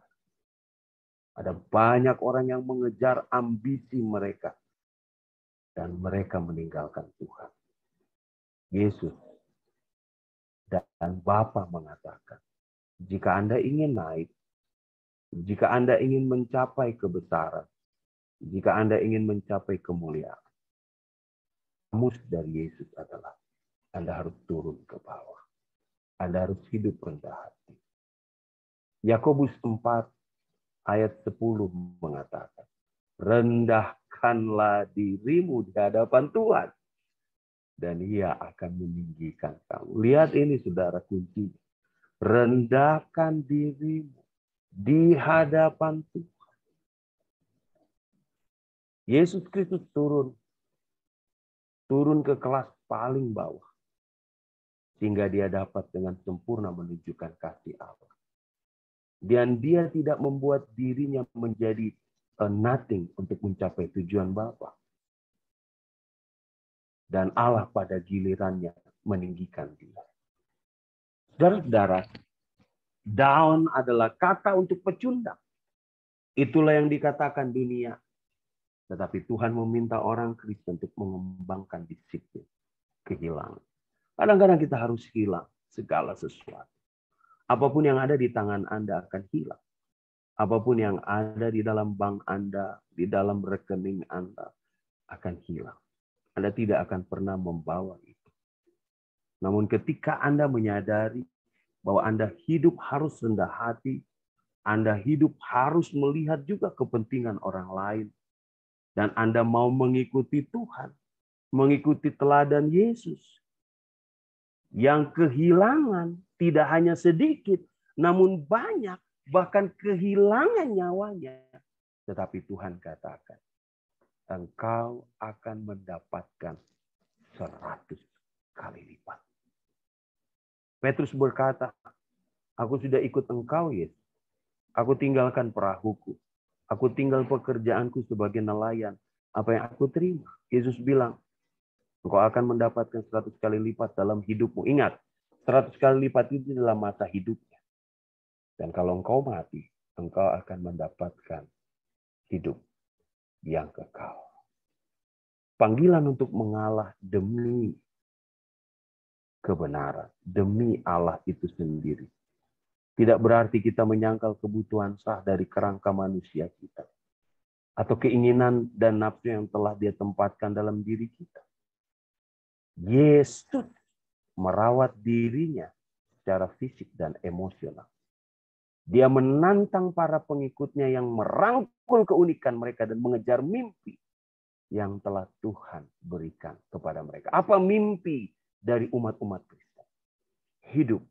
Ada banyak orang yang mengejar ambisi mereka. Dan mereka meninggalkan Tuhan. Yesus dan Bapa mengatakan, jika Anda ingin naik, jika Anda ingin mencapai kebesaran, jika Anda ingin mencapai kemuliaan, mus dari Yesus adalah Anda harus turun ke bawah. Anda harus hidup rendah hati. Yakobus 4 ayat 10 mengatakan, rendahkanlah dirimu di hadapan Tuhan dan ia akan meninggikan kamu. Lihat ini saudara kuncinya. Rendahkan dirimu di hadapan Tuhan. Yesus Kristus turun turun ke kelas paling bawah sehingga dia dapat dengan sempurna menunjukkan kasih Allah. Dan dia tidak membuat dirinya menjadi eh, nothing untuk mencapai tujuan Bapa. Dan Allah pada gilirannya meninggikan dia. Saudara-saudara, Down adalah kata untuk pecundang. Itulah yang dikatakan dunia. Tetapi Tuhan meminta orang Kristen untuk mengembangkan disiplin. Kehilangan. Kadang-kadang kita harus hilang segala sesuatu. Apapun yang ada di tangan Anda akan hilang. Apapun yang ada di dalam bank Anda, di dalam rekening Anda akan hilang. Anda tidak akan pernah membawa itu. Namun ketika Anda menyadari bahwa Anda hidup harus rendah hati, Anda hidup harus melihat juga kepentingan orang lain, dan Anda mau mengikuti Tuhan, mengikuti teladan Yesus yang kehilangan tidak hanya sedikit, namun banyak, bahkan kehilangan nyawanya. Tetapi Tuhan katakan, engkau akan mendapatkan seratus kali lipat. Petrus berkata, Aku sudah ikut engkau, Yesus. Aku tinggalkan perahuku. Aku tinggal pekerjaanku sebagai nelayan. Apa yang aku terima? Yesus bilang, engkau akan mendapatkan 100 kali lipat dalam hidupmu. Ingat, 100 kali lipat itu dalam masa hidupnya. Dan kalau engkau mati, engkau akan mendapatkan hidup yang kekal. Panggilan untuk mengalah demi kebenaran demi Allah itu sendiri. Tidak berarti kita menyangkal kebutuhan sah dari kerangka manusia kita atau keinginan dan nafsu yang telah dia tempatkan dalam diri kita. Yesus merawat dirinya secara fisik dan emosional. Dia menantang para pengikutnya yang merangkul keunikan mereka dan mengejar mimpi yang telah Tuhan berikan kepada mereka. Apa mimpi dari umat-umat Kristen. Hidup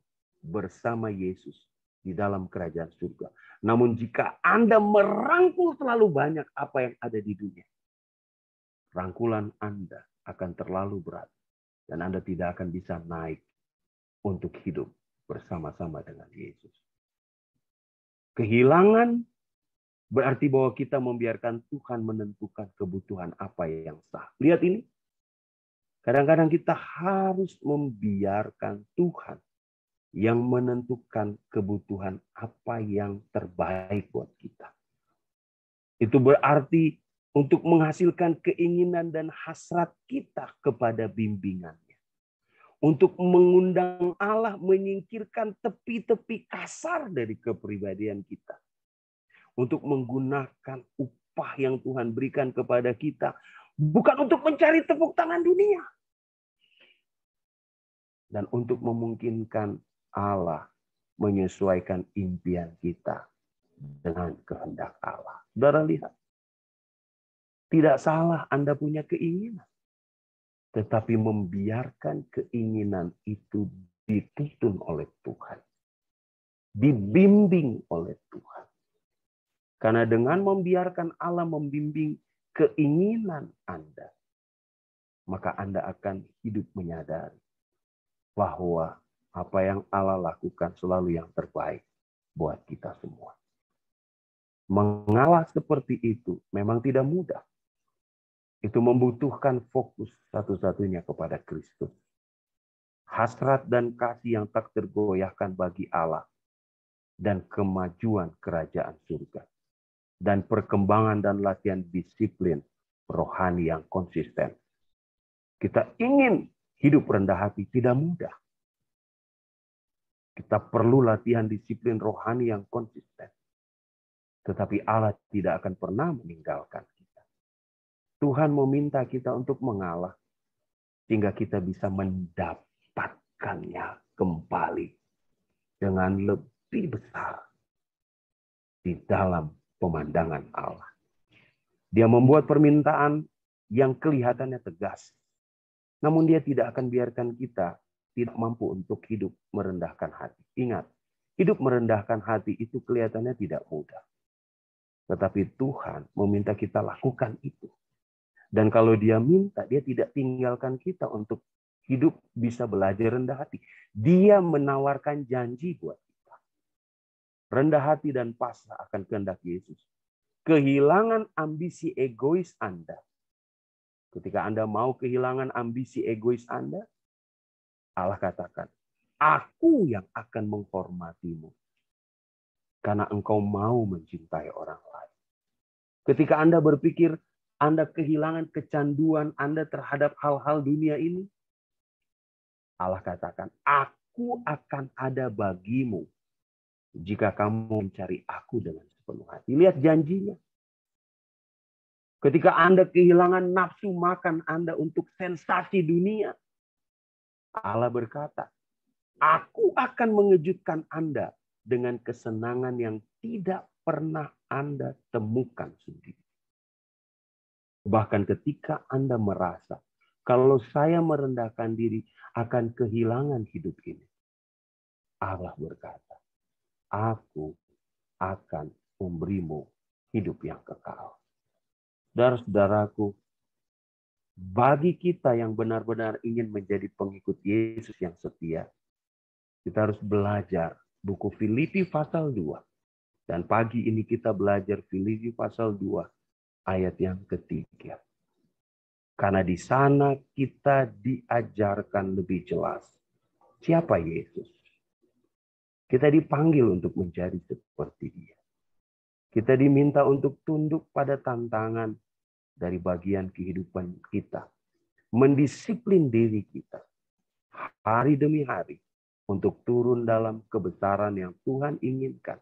bersama Yesus di dalam kerajaan surga. Namun jika Anda merangkul terlalu banyak apa yang ada di dunia, rangkulan Anda akan terlalu berat dan Anda tidak akan bisa naik untuk hidup bersama-sama dengan Yesus. Kehilangan berarti bahwa kita membiarkan Tuhan menentukan kebutuhan apa yang sah. Lihat ini, Kadang-kadang kita harus membiarkan Tuhan yang menentukan kebutuhan apa yang terbaik buat kita. Itu berarti untuk menghasilkan keinginan dan hasrat kita kepada bimbingannya. Untuk mengundang Allah menyingkirkan tepi-tepi kasar dari kepribadian kita. Untuk menggunakan upah yang Tuhan berikan kepada kita. Bukan untuk mencari tepuk tangan dunia dan untuk memungkinkan Allah menyesuaikan impian kita dengan kehendak Allah. Saudara lihat, tidak salah Anda punya keinginan, tetapi membiarkan keinginan itu dituntun oleh Tuhan, dibimbing oleh Tuhan. Karena dengan membiarkan Allah membimbing keinginan Anda, maka Anda akan hidup menyadari bahwa apa yang Allah lakukan selalu yang terbaik buat kita semua. Mengalah seperti itu memang tidak mudah. Itu membutuhkan fokus satu-satunya kepada Kristus. Hasrat dan kasih yang tak tergoyahkan bagi Allah dan kemajuan kerajaan surga dan perkembangan dan latihan disiplin rohani yang konsisten. Kita ingin hidup rendah hati tidak mudah. Kita perlu latihan disiplin rohani yang konsisten. Tetapi Allah tidak akan pernah meninggalkan kita. Tuhan meminta kita untuk mengalah sehingga kita bisa mendapatkannya kembali dengan lebih besar di dalam pemandangan Allah. Dia membuat permintaan yang kelihatannya tegas, namun dia tidak akan biarkan kita tidak mampu untuk hidup merendahkan hati. Ingat, hidup merendahkan hati itu kelihatannya tidak mudah. Tetapi Tuhan meminta kita lakukan itu. Dan kalau dia minta, dia tidak tinggalkan kita untuk hidup bisa belajar rendah hati. Dia menawarkan janji buat kita. Rendah hati dan pasrah akan kehendak Yesus. Kehilangan ambisi egois Anda Ketika Anda mau kehilangan ambisi egois Anda, Allah katakan, "Aku yang akan menghormatimu karena engkau mau mencintai orang lain." Ketika Anda berpikir Anda kehilangan kecanduan Anda terhadap hal-hal dunia ini, Allah katakan, "Aku akan ada bagimu jika kamu mencari Aku dengan sepenuh hati." Lihat janjinya. Ketika Anda kehilangan nafsu makan Anda untuk sensasi dunia, Allah berkata, "Aku akan mengejutkan Anda dengan kesenangan yang tidak pernah Anda temukan sendiri." Bahkan ketika Anda merasa kalau saya merendahkan diri akan kehilangan hidup ini. Allah berkata, "Aku akan memberimu hidup yang kekal." Saudara-saudaraku, bagi kita yang benar-benar ingin menjadi pengikut Yesus yang setia, kita harus belajar buku Filipi pasal 2. Dan pagi ini kita belajar Filipi pasal 2 ayat yang ketiga. Karena di sana kita diajarkan lebih jelas siapa Yesus. Kita dipanggil untuk menjadi seperti dia. Kita diminta untuk tunduk pada tantangan dari bagian kehidupan kita. Mendisiplin diri kita hari demi hari untuk turun dalam kebesaran yang Tuhan inginkan,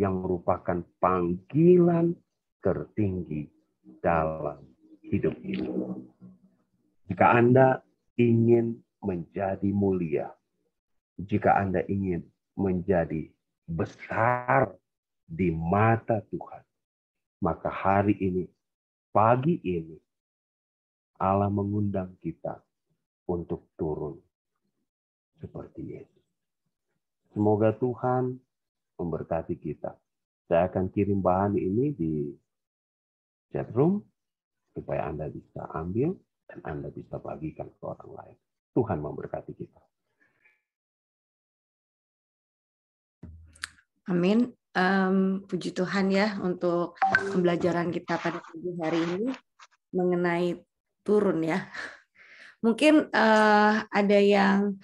yang merupakan panggilan tertinggi dalam hidup ini. Jika Anda ingin menjadi mulia, jika Anda ingin menjadi besar di mata Tuhan, maka hari ini pagi ini Allah mengundang kita untuk turun seperti Yesus. Semoga Tuhan memberkati kita. Saya akan kirim bahan ini di chat room supaya Anda bisa ambil dan Anda bisa bagikan ke orang lain. Tuhan memberkati kita. Amin um, puji Tuhan ya untuk pembelajaran kita pada pagi hari ini mengenai turun ya. [laughs] Mungkin uh, ada yang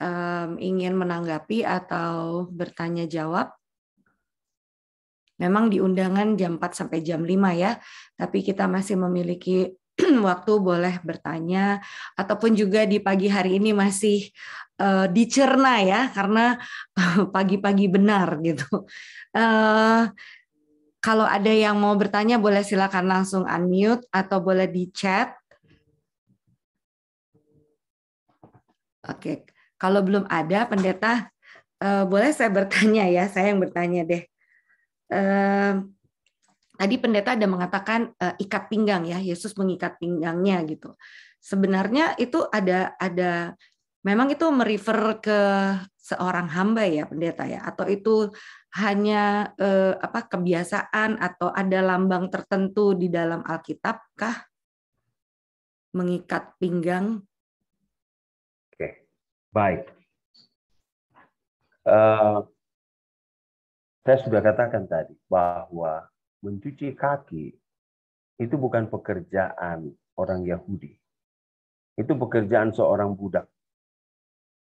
um, ingin menanggapi atau bertanya jawab. Memang di undangan jam 4 sampai jam 5 ya, tapi kita masih memiliki [clears throat] waktu boleh bertanya ataupun juga di pagi hari ini masih uh, dicerna ya karena [laughs] pagi-pagi benar gitu. Uh, kalau ada yang mau bertanya boleh silakan langsung unmute atau boleh di chat. Oke, kalau belum ada pendeta uh, boleh saya bertanya ya, saya yang bertanya deh. Uh, tadi pendeta ada mengatakan uh, ikat pinggang ya Yesus mengikat pinggangnya gitu sebenarnya itu ada ada memang itu merefer ke seorang hamba ya pendeta ya atau itu hanya uh, apa kebiasaan atau ada lambang tertentu di dalam Alkitab mengikat pinggang oke baik uh, saya sudah katakan tadi bahwa mencuci kaki itu bukan pekerjaan orang Yahudi. Itu pekerjaan seorang budak.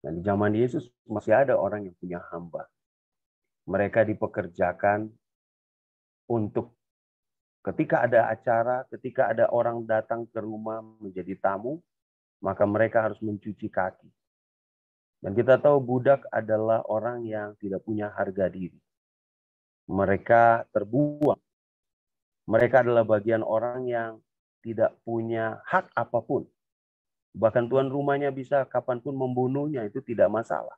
Dan di zaman Yesus masih ada orang yang punya hamba. Mereka dipekerjakan untuk ketika ada acara, ketika ada orang datang ke rumah menjadi tamu, maka mereka harus mencuci kaki. Dan kita tahu budak adalah orang yang tidak punya harga diri. Mereka terbuang mereka adalah bagian orang yang tidak punya hak apapun. Bahkan tuan rumahnya bisa kapanpun membunuhnya, itu tidak masalah.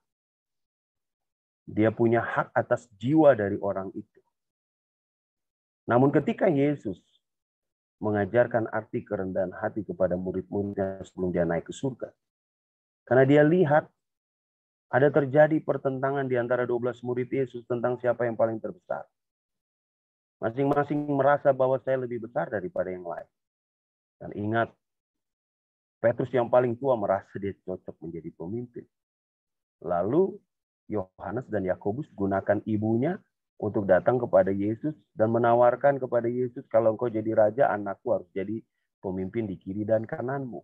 Dia punya hak atas jiwa dari orang itu. Namun ketika Yesus mengajarkan arti kerendahan hati kepada murid-muridnya sebelum dia naik ke surga, karena dia lihat ada terjadi pertentangan di antara 12 murid Yesus tentang siapa yang paling terbesar. Masing-masing merasa bahwa saya lebih besar daripada yang lain. Dan ingat, Petrus yang paling tua merasa dia cocok menjadi pemimpin. Lalu Yohanes dan Yakobus gunakan ibunya untuk datang kepada Yesus dan menawarkan kepada Yesus, kalau engkau jadi raja, anakku harus jadi pemimpin di kiri dan kananmu.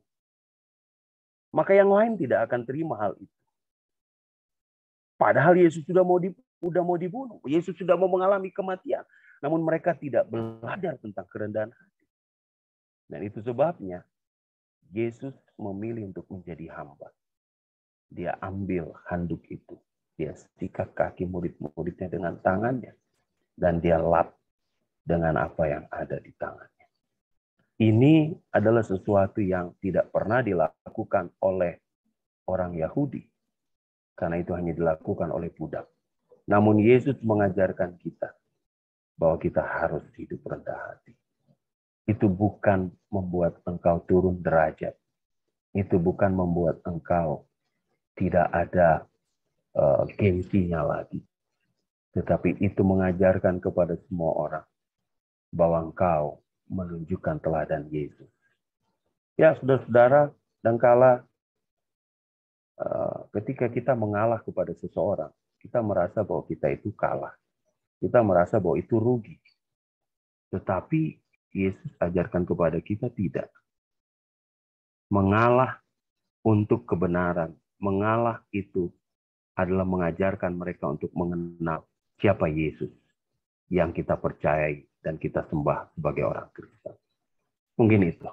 Maka yang lain tidak akan terima hal itu. Padahal Yesus sudah mau dibunuh, Yesus sudah mau mengalami kematian, namun mereka tidak belajar tentang kerendahan hati. Dan itu sebabnya Yesus memilih untuk menjadi hamba. Dia ambil handuk itu. Dia sikat kaki murid-muridnya dengan tangannya. Dan dia lap dengan apa yang ada di tangannya. Ini adalah sesuatu yang tidak pernah dilakukan oleh orang Yahudi. Karena itu hanya dilakukan oleh budak. Namun Yesus mengajarkan kita bahwa kita harus hidup rendah hati. Itu bukan membuat engkau turun derajat. Itu bukan membuat engkau tidak ada uh, gengsinya lagi. Tetapi itu mengajarkan kepada semua orang bahwa engkau menunjukkan teladan Yesus. Ya, saudara-saudara, dan kala uh, ketika kita mengalah kepada seseorang, kita merasa bahwa kita itu kalah kita merasa bahwa itu rugi. Tetapi Yesus ajarkan kepada kita tidak. Mengalah untuk kebenaran, mengalah itu adalah mengajarkan mereka untuk mengenal siapa Yesus yang kita percayai dan kita sembah sebagai orang Kristen. Mungkin itu.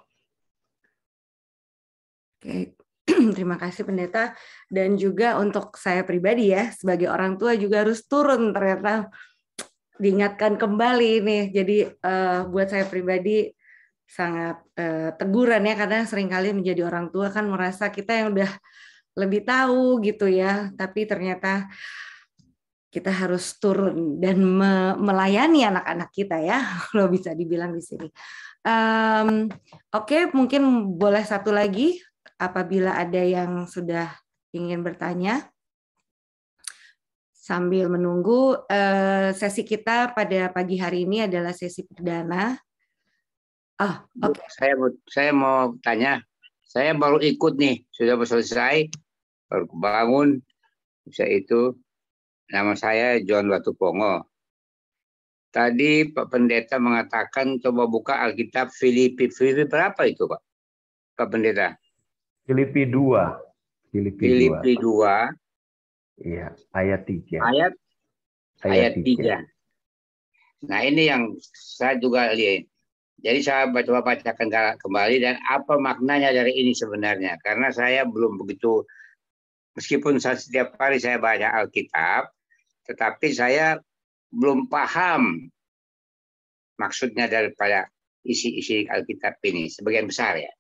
Oke, [clears throat] terima kasih pendeta dan juga untuk saya pribadi ya sebagai orang tua juga harus turun ternyata diingatkan kembali nih. Jadi uh, buat saya pribadi sangat uh, teguran ya karena seringkali menjadi orang tua kan merasa kita yang udah lebih tahu gitu ya, tapi ternyata kita harus turun dan me melayani anak-anak kita ya, [laughs] kalau bisa dibilang di sini. Um, Oke, okay, mungkin boleh satu lagi apabila ada yang sudah ingin bertanya sambil menunggu eh, sesi kita pada pagi hari ini adalah sesi perdana. Oh, oke. Okay. Saya mau saya mau tanya. Saya baru ikut nih, sudah selesai baru bangun bisa itu nama saya John Watupongo. Tadi Pak Pendeta mengatakan coba buka Alkitab Filipi. Filipi berapa itu, Pak? Pak Pendeta? Filipi 2. Filipi, Filipi 2 Iya, ayat 3. Ayat ayat, 3. Nah, ini yang saya juga lihat. Jadi saya coba bacakan kembali dan apa maknanya dari ini sebenarnya. Karena saya belum begitu, meskipun saya setiap hari saya baca Alkitab, tetapi saya belum paham maksudnya daripada isi-isi Alkitab ini, sebagian besar ya.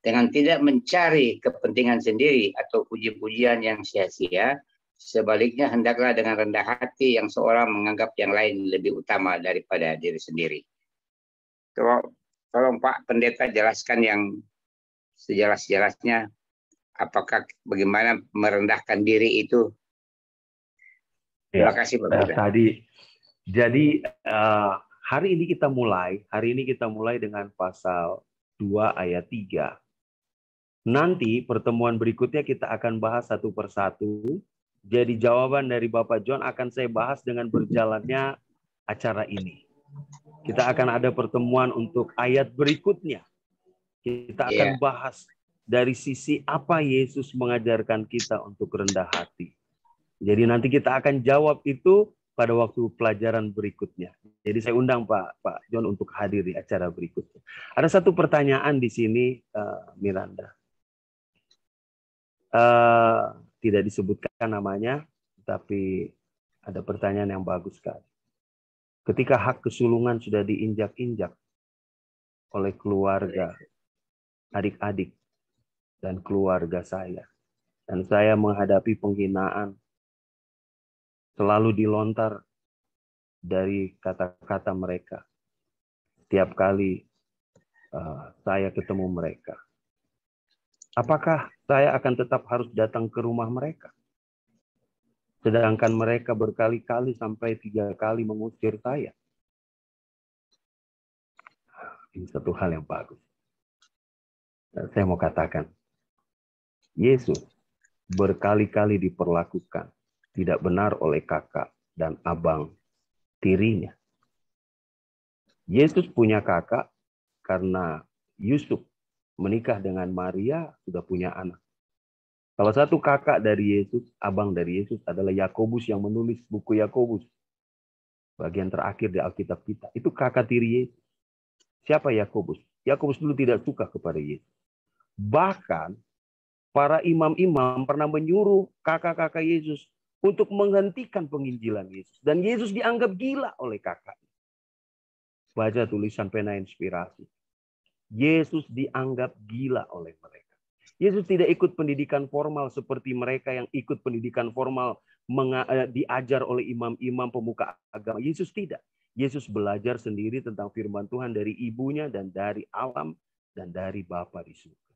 Dengan tidak mencari kepentingan sendiri atau puji-pujian yang sia-sia, Sebaliknya hendaklah dengan rendah hati yang seorang menganggap yang lain lebih utama daripada diri sendiri. Tolong, tolong Pak Pendeta jelaskan yang sejelas-jelasnya apakah bagaimana merendahkan diri itu. Terima ya, kasih Pak eh, Pendeta. Tadi jadi eh, hari ini kita mulai, hari ini kita mulai dengan pasal 2 ayat 3. Nanti pertemuan berikutnya kita akan bahas satu persatu jadi jawaban dari Bapak John akan saya bahas dengan berjalannya acara ini. Kita akan ada pertemuan untuk ayat berikutnya. Kita akan yeah. bahas dari sisi apa Yesus mengajarkan kita untuk rendah hati. Jadi nanti kita akan jawab itu pada waktu pelajaran berikutnya. Jadi saya undang Pak Pak John untuk hadir di acara berikutnya. Ada satu pertanyaan di sini eh, Miranda. Eh, tidak disebutkan namanya, tapi ada pertanyaan yang bagus sekali. Ketika hak kesulungan sudah diinjak-injak oleh keluarga, adik-adik, dan keluarga saya, dan saya menghadapi penghinaan, selalu dilontar dari kata-kata mereka. Tiap kali uh, saya ketemu mereka, apakah saya akan tetap harus datang ke rumah mereka. Sedangkan mereka berkali-kali sampai tiga kali mengusir saya. Ini satu hal yang bagus. Saya mau katakan, Yesus berkali-kali diperlakukan tidak benar oleh kakak dan abang tirinya. Yesus punya kakak karena Yusuf menikah dengan Maria, sudah punya anak. Salah satu kakak dari Yesus, abang dari Yesus adalah Yakobus yang menulis buku Yakobus. Bagian terakhir di Alkitab kita. Itu kakak tiri Yesus. Siapa Yakobus? Yakobus dulu tidak suka kepada Yesus. Bahkan para imam-imam pernah menyuruh kakak-kakak Yesus untuk menghentikan penginjilan Yesus. Dan Yesus dianggap gila oleh kakak. Baca tulisan pena inspirasi. Yesus dianggap gila oleh mereka. Yesus tidak ikut pendidikan formal seperti mereka yang ikut pendidikan formal eh, diajar oleh imam-imam pemuka agama. Yesus tidak. Yesus belajar sendiri tentang firman Tuhan dari ibunya dan dari alam dan dari Bapa di surga.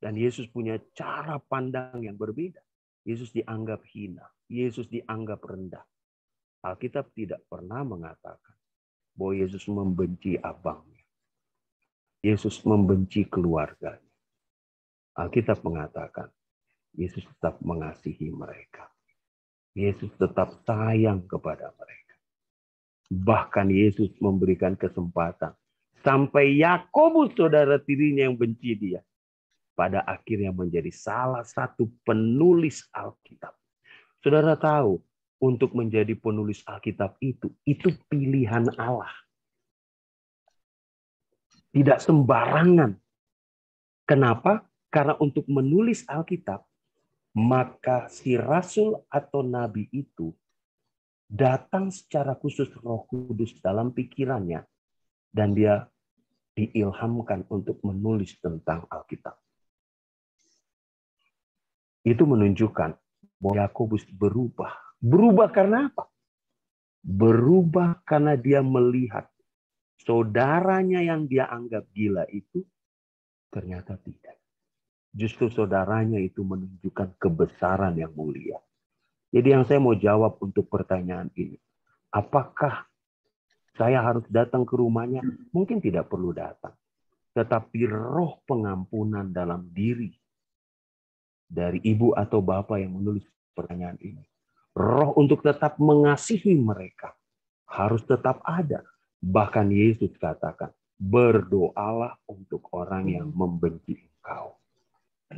Dan Yesus punya cara pandang yang berbeda. Yesus dianggap hina. Yesus dianggap rendah. Alkitab tidak pernah mengatakan bahwa Yesus membenci abang Yesus membenci keluarganya. Alkitab mengatakan, Yesus tetap mengasihi mereka. Yesus tetap sayang kepada mereka. Bahkan Yesus memberikan kesempatan sampai Yakobus saudara tirinya yang benci dia pada akhirnya menjadi salah satu penulis Alkitab. Saudara tahu, untuk menjadi penulis Alkitab itu itu pilihan Allah. Tidak sembarangan. Kenapa? Karena untuk menulis Alkitab, maka si rasul atau nabi itu datang secara khusus Roh Kudus dalam pikirannya dan dia diilhamkan untuk menulis tentang Alkitab. Itu menunjukkan bahwa Yakobus berubah. Berubah karena apa? Berubah karena dia melihat saudaranya yang dia anggap gila itu ternyata tidak. Justru saudaranya itu menunjukkan kebesaran yang mulia. Jadi yang saya mau jawab untuk pertanyaan ini, apakah saya harus datang ke rumahnya? Mungkin tidak perlu datang. Tetapi roh pengampunan dalam diri dari ibu atau bapak yang menulis pertanyaan ini. Roh untuk tetap mengasihi mereka harus tetap ada Bahkan Yesus katakan, berdoalah untuk orang yang hmm. membenci engkau. Eh,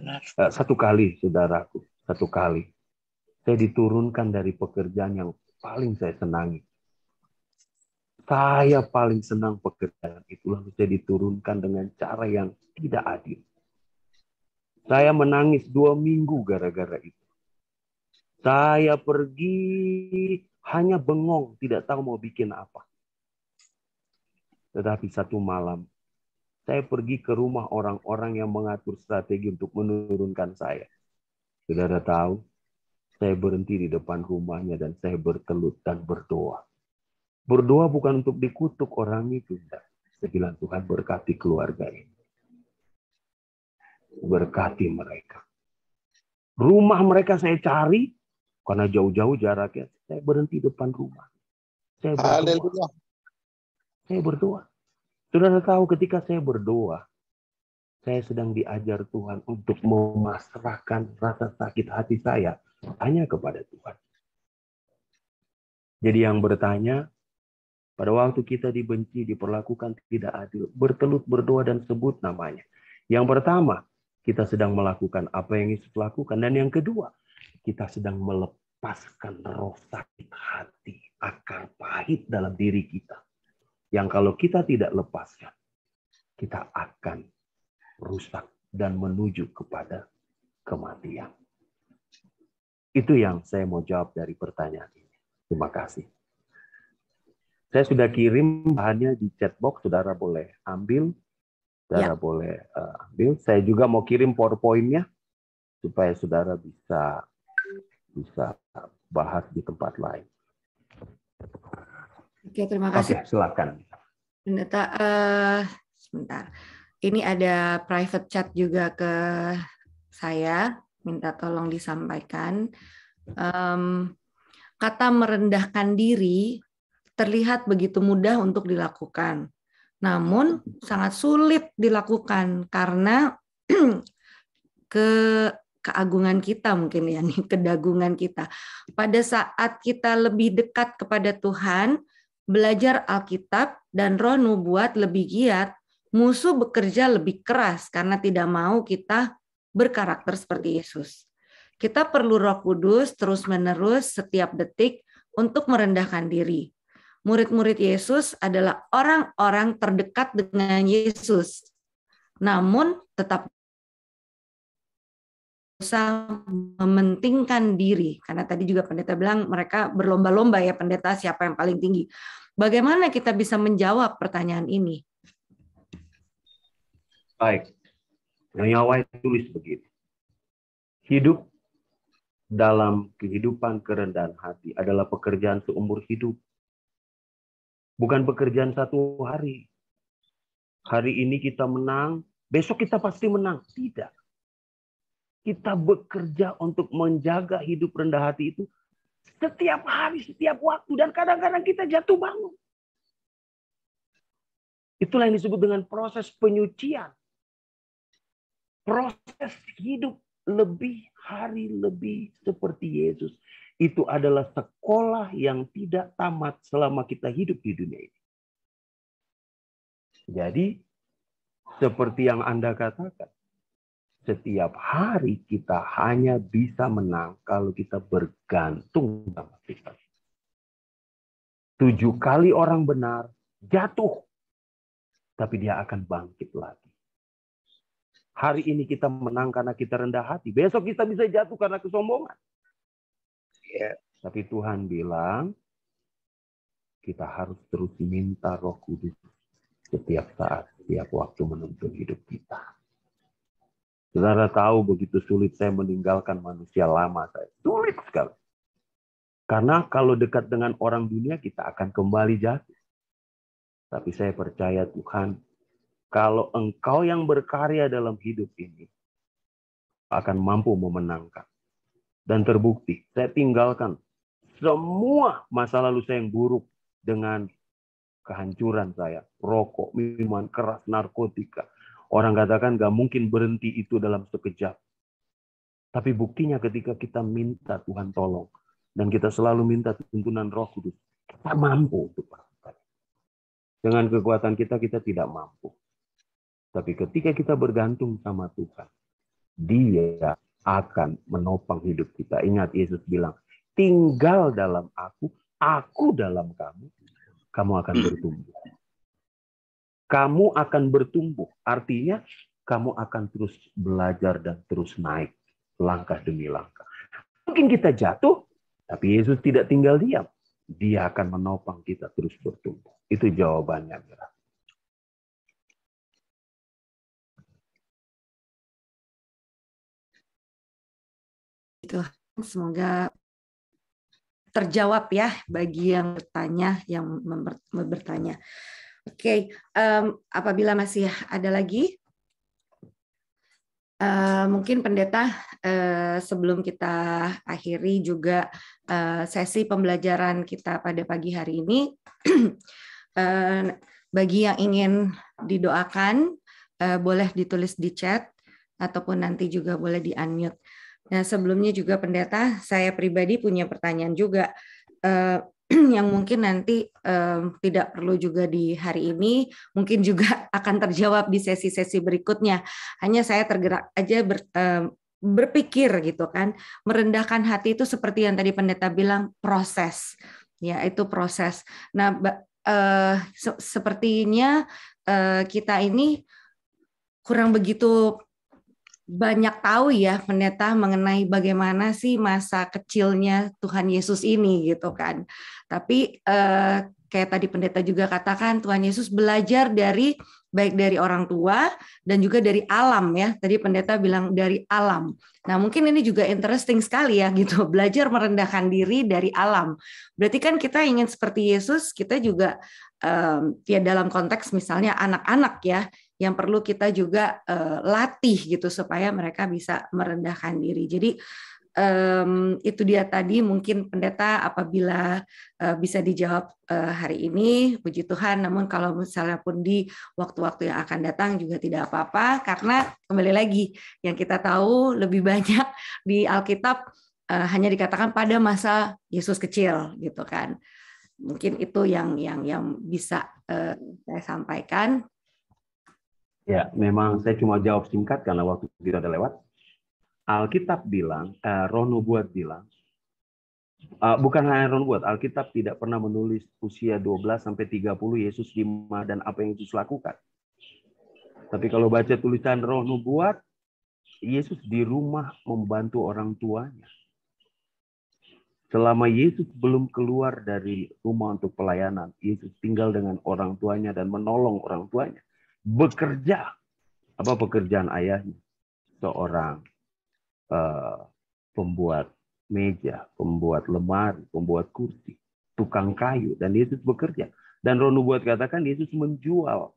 satu kali, saudaraku, satu kali. Saya diturunkan dari pekerjaan yang paling saya senangi. Saya paling senang pekerjaan itu, lalu saya diturunkan dengan cara yang tidak adil. Saya menangis dua minggu gara-gara itu. Saya pergi hanya bengong, tidak tahu mau bikin apa tetapi satu malam saya pergi ke rumah orang-orang yang mengatur strategi untuk menurunkan saya. Saudara tahu, saya berhenti di depan rumahnya dan saya bertelut dan berdoa. Berdoa bukan untuk dikutuk orang itu. Tidak. Saya Tuhan berkati keluarga ini. Berkati mereka. Rumah mereka saya cari, karena jauh-jauh jaraknya, saya berhenti depan rumah. Saya berdoa. Haleluya. Saya berdoa. Saudara tahu ketika saya berdoa, saya sedang diajar Tuhan untuk memasrahkan rasa sakit hati saya hanya kepada Tuhan. Jadi yang bertanya, pada waktu kita dibenci, diperlakukan tidak adil, bertelut berdoa dan sebut namanya. Yang pertama, kita sedang melakukan apa yang Yesus lakukan. Dan yang kedua, kita sedang melepaskan roh sakit hati, akar pahit dalam diri kita yang kalau kita tidak lepaskan, kita akan rusak dan menuju kepada kematian. Itu yang saya mau jawab dari pertanyaan ini. Terima kasih. Saya sudah kirim bahannya di chatbox, saudara boleh ambil, saudara ya. boleh uh, ambil. Saya juga mau kirim powerpointnya supaya saudara bisa bisa bahas di tempat lain. Oke, terima kasih. Oke, silakan. Pendeta, uh, eh, sebentar. Ini ada private chat juga ke saya, minta tolong disampaikan. Um, kata merendahkan diri terlihat begitu mudah untuk dilakukan, namun sangat sulit dilakukan karena [clears throat] ke keagungan kita mungkin ya nih kedagungan kita. Pada saat kita lebih dekat kepada Tuhan, belajar Alkitab dan roh nubuat lebih giat, musuh bekerja lebih keras karena tidak mau kita berkarakter seperti Yesus. Kita perlu roh kudus terus-menerus setiap detik untuk merendahkan diri. Murid-murid Yesus adalah orang-orang terdekat dengan Yesus, namun tetap usah mementingkan diri karena tadi juga pendeta bilang mereka berlomba-lomba ya pendeta siapa yang paling tinggi. Bagaimana kita bisa menjawab pertanyaan ini? Baik. Yang Yawai tulis begitu. Hidup dalam kehidupan kerendahan hati adalah pekerjaan seumur hidup. Bukan pekerjaan satu hari. Hari ini kita menang, besok kita pasti menang. Tidak kita bekerja untuk menjaga hidup rendah hati itu setiap hari, setiap waktu. Dan kadang-kadang kita jatuh bangun. Itulah yang disebut dengan proses penyucian. Proses hidup lebih hari lebih seperti Yesus. Itu adalah sekolah yang tidak tamat selama kita hidup di dunia ini. Jadi, seperti yang Anda katakan, setiap hari kita hanya bisa menang kalau kita bergantung sama Tuhan. Tujuh kali orang benar jatuh, tapi dia akan bangkit lagi. Hari ini kita menang karena kita rendah hati. Besok kita bisa jatuh karena kesombongan. Yeah. Tapi Tuhan bilang, kita harus terus minta roh kudus setiap saat, setiap waktu menuntun hidup kita. Saudara tahu begitu sulit saya meninggalkan manusia lama saya. Sulit sekali. Karena kalau dekat dengan orang dunia kita akan kembali jatuh. Tapi saya percaya Tuhan, kalau engkau yang berkarya dalam hidup ini, akan mampu memenangkan. Dan terbukti, saya tinggalkan semua masa lalu saya yang buruk dengan kehancuran saya. Rokok, minuman keras, narkotika, Orang katakan gak mungkin berhenti itu dalam sekejap. Tapi buktinya ketika kita minta Tuhan tolong. Dan kita selalu minta tuntunan roh kudus. Kita mampu untuk melakukan. Dengan kekuatan kita, kita tidak mampu. Tapi ketika kita bergantung sama Tuhan, dia akan menopang hidup kita. Ingat Yesus bilang, tinggal dalam aku, aku dalam kamu, kamu akan hmm. bertumbuh kamu akan bertumbuh. Artinya kamu akan terus belajar dan terus naik langkah demi langkah. Mungkin kita jatuh, tapi Yesus tidak tinggal diam. Dia akan menopang kita terus bertumbuh. Itu jawabannya, Mira. semoga terjawab ya bagi yang bertanya, yang bertanya. Oke, okay. um, apabila masih ada lagi, uh, mungkin pendeta uh, sebelum kita akhiri juga uh, sesi pembelajaran kita pada pagi hari ini, uh, [clears throat] bagi yang ingin didoakan uh, boleh ditulis di chat ataupun nanti juga boleh di unmute. Nah sebelumnya juga pendeta, saya pribadi punya pertanyaan juga. Uh, [clears throat] yang mungkin nanti um, tidak perlu juga di hari ini, mungkin juga [laughs] akan terjawab di sesi-sesi berikutnya. Hanya saya tergerak aja ber, um, berpikir gitu kan, merendahkan hati itu seperti yang tadi pendeta bilang proses, ya itu proses. Nah, uh, se sepertinya uh, kita ini kurang begitu banyak tahu ya pendeta mengenai bagaimana sih masa kecilnya Tuhan Yesus ini gitu kan. Tapi eh, kayak tadi pendeta juga katakan Tuhan Yesus belajar dari baik dari orang tua dan juga dari alam ya. Tadi pendeta bilang dari alam. Nah, mungkin ini juga interesting sekali ya gitu, [laughs] belajar merendahkan diri dari alam. Berarti kan kita ingin seperti Yesus, kita juga um, ya dalam konteks misalnya anak-anak ya yang perlu kita juga uh, latih gitu supaya mereka bisa merendahkan diri. Jadi um, itu dia tadi mungkin pendeta apabila uh, bisa dijawab uh, hari ini puji Tuhan namun kalau misalnya pun di waktu-waktu yang akan datang juga tidak apa-apa karena kembali lagi yang kita tahu lebih [laughs] banyak di Alkitab uh, hanya dikatakan pada masa Yesus kecil gitu kan mungkin itu yang yang yang bisa uh, saya sampaikan Ya, memang saya cuma jawab singkat karena waktu tidak ada lewat. Alkitab bilang, eh, roh nubuat bilang, eh, bukan hanya roh nubuat, Alkitab tidak pernah menulis usia 12 sampai 30 Yesus di dan apa yang Yesus lakukan. Tapi kalau baca tulisan roh nubuat, Yesus di rumah membantu orang tuanya. Selama Yesus belum keluar dari rumah untuk pelayanan, Yesus tinggal dengan orang tuanya dan menolong orang tuanya bekerja apa pekerjaan ayahnya seorang uh, pembuat meja, pembuat lemari, pembuat kursi, tukang kayu dan Yesus bekerja. Dan Ronu buat katakan Yesus menjual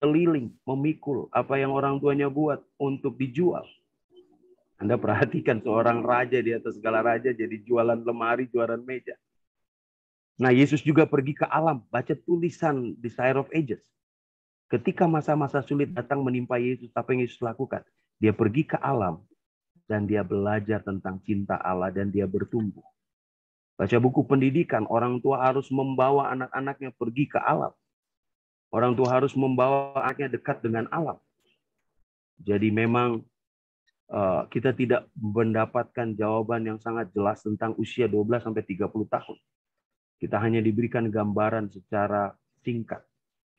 keliling, memikul apa yang orang tuanya buat untuk dijual. Anda perhatikan seorang raja di atas segala raja jadi jualan lemari, jualan meja. Nah, Yesus juga pergi ke alam, baca tulisan Desire of Ages. Ketika masa-masa sulit datang menimpa Yesus, apa yang Yesus lakukan? Dia pergi ke alam dan dia belajar tentang cinta Allah dan dia bertumbuh. Baca buku pendidikan, orang tua harus membawa anak-anaknya pergi ke alam. Orang tua harus membawa anaknya dekat dengan alam. Jadi memang eh, kita tidak mendapatkan jawaban yang sangat jelas tentang usia 12 sampai 30 tahun. Kita hanya diberikan gambaran secara singkat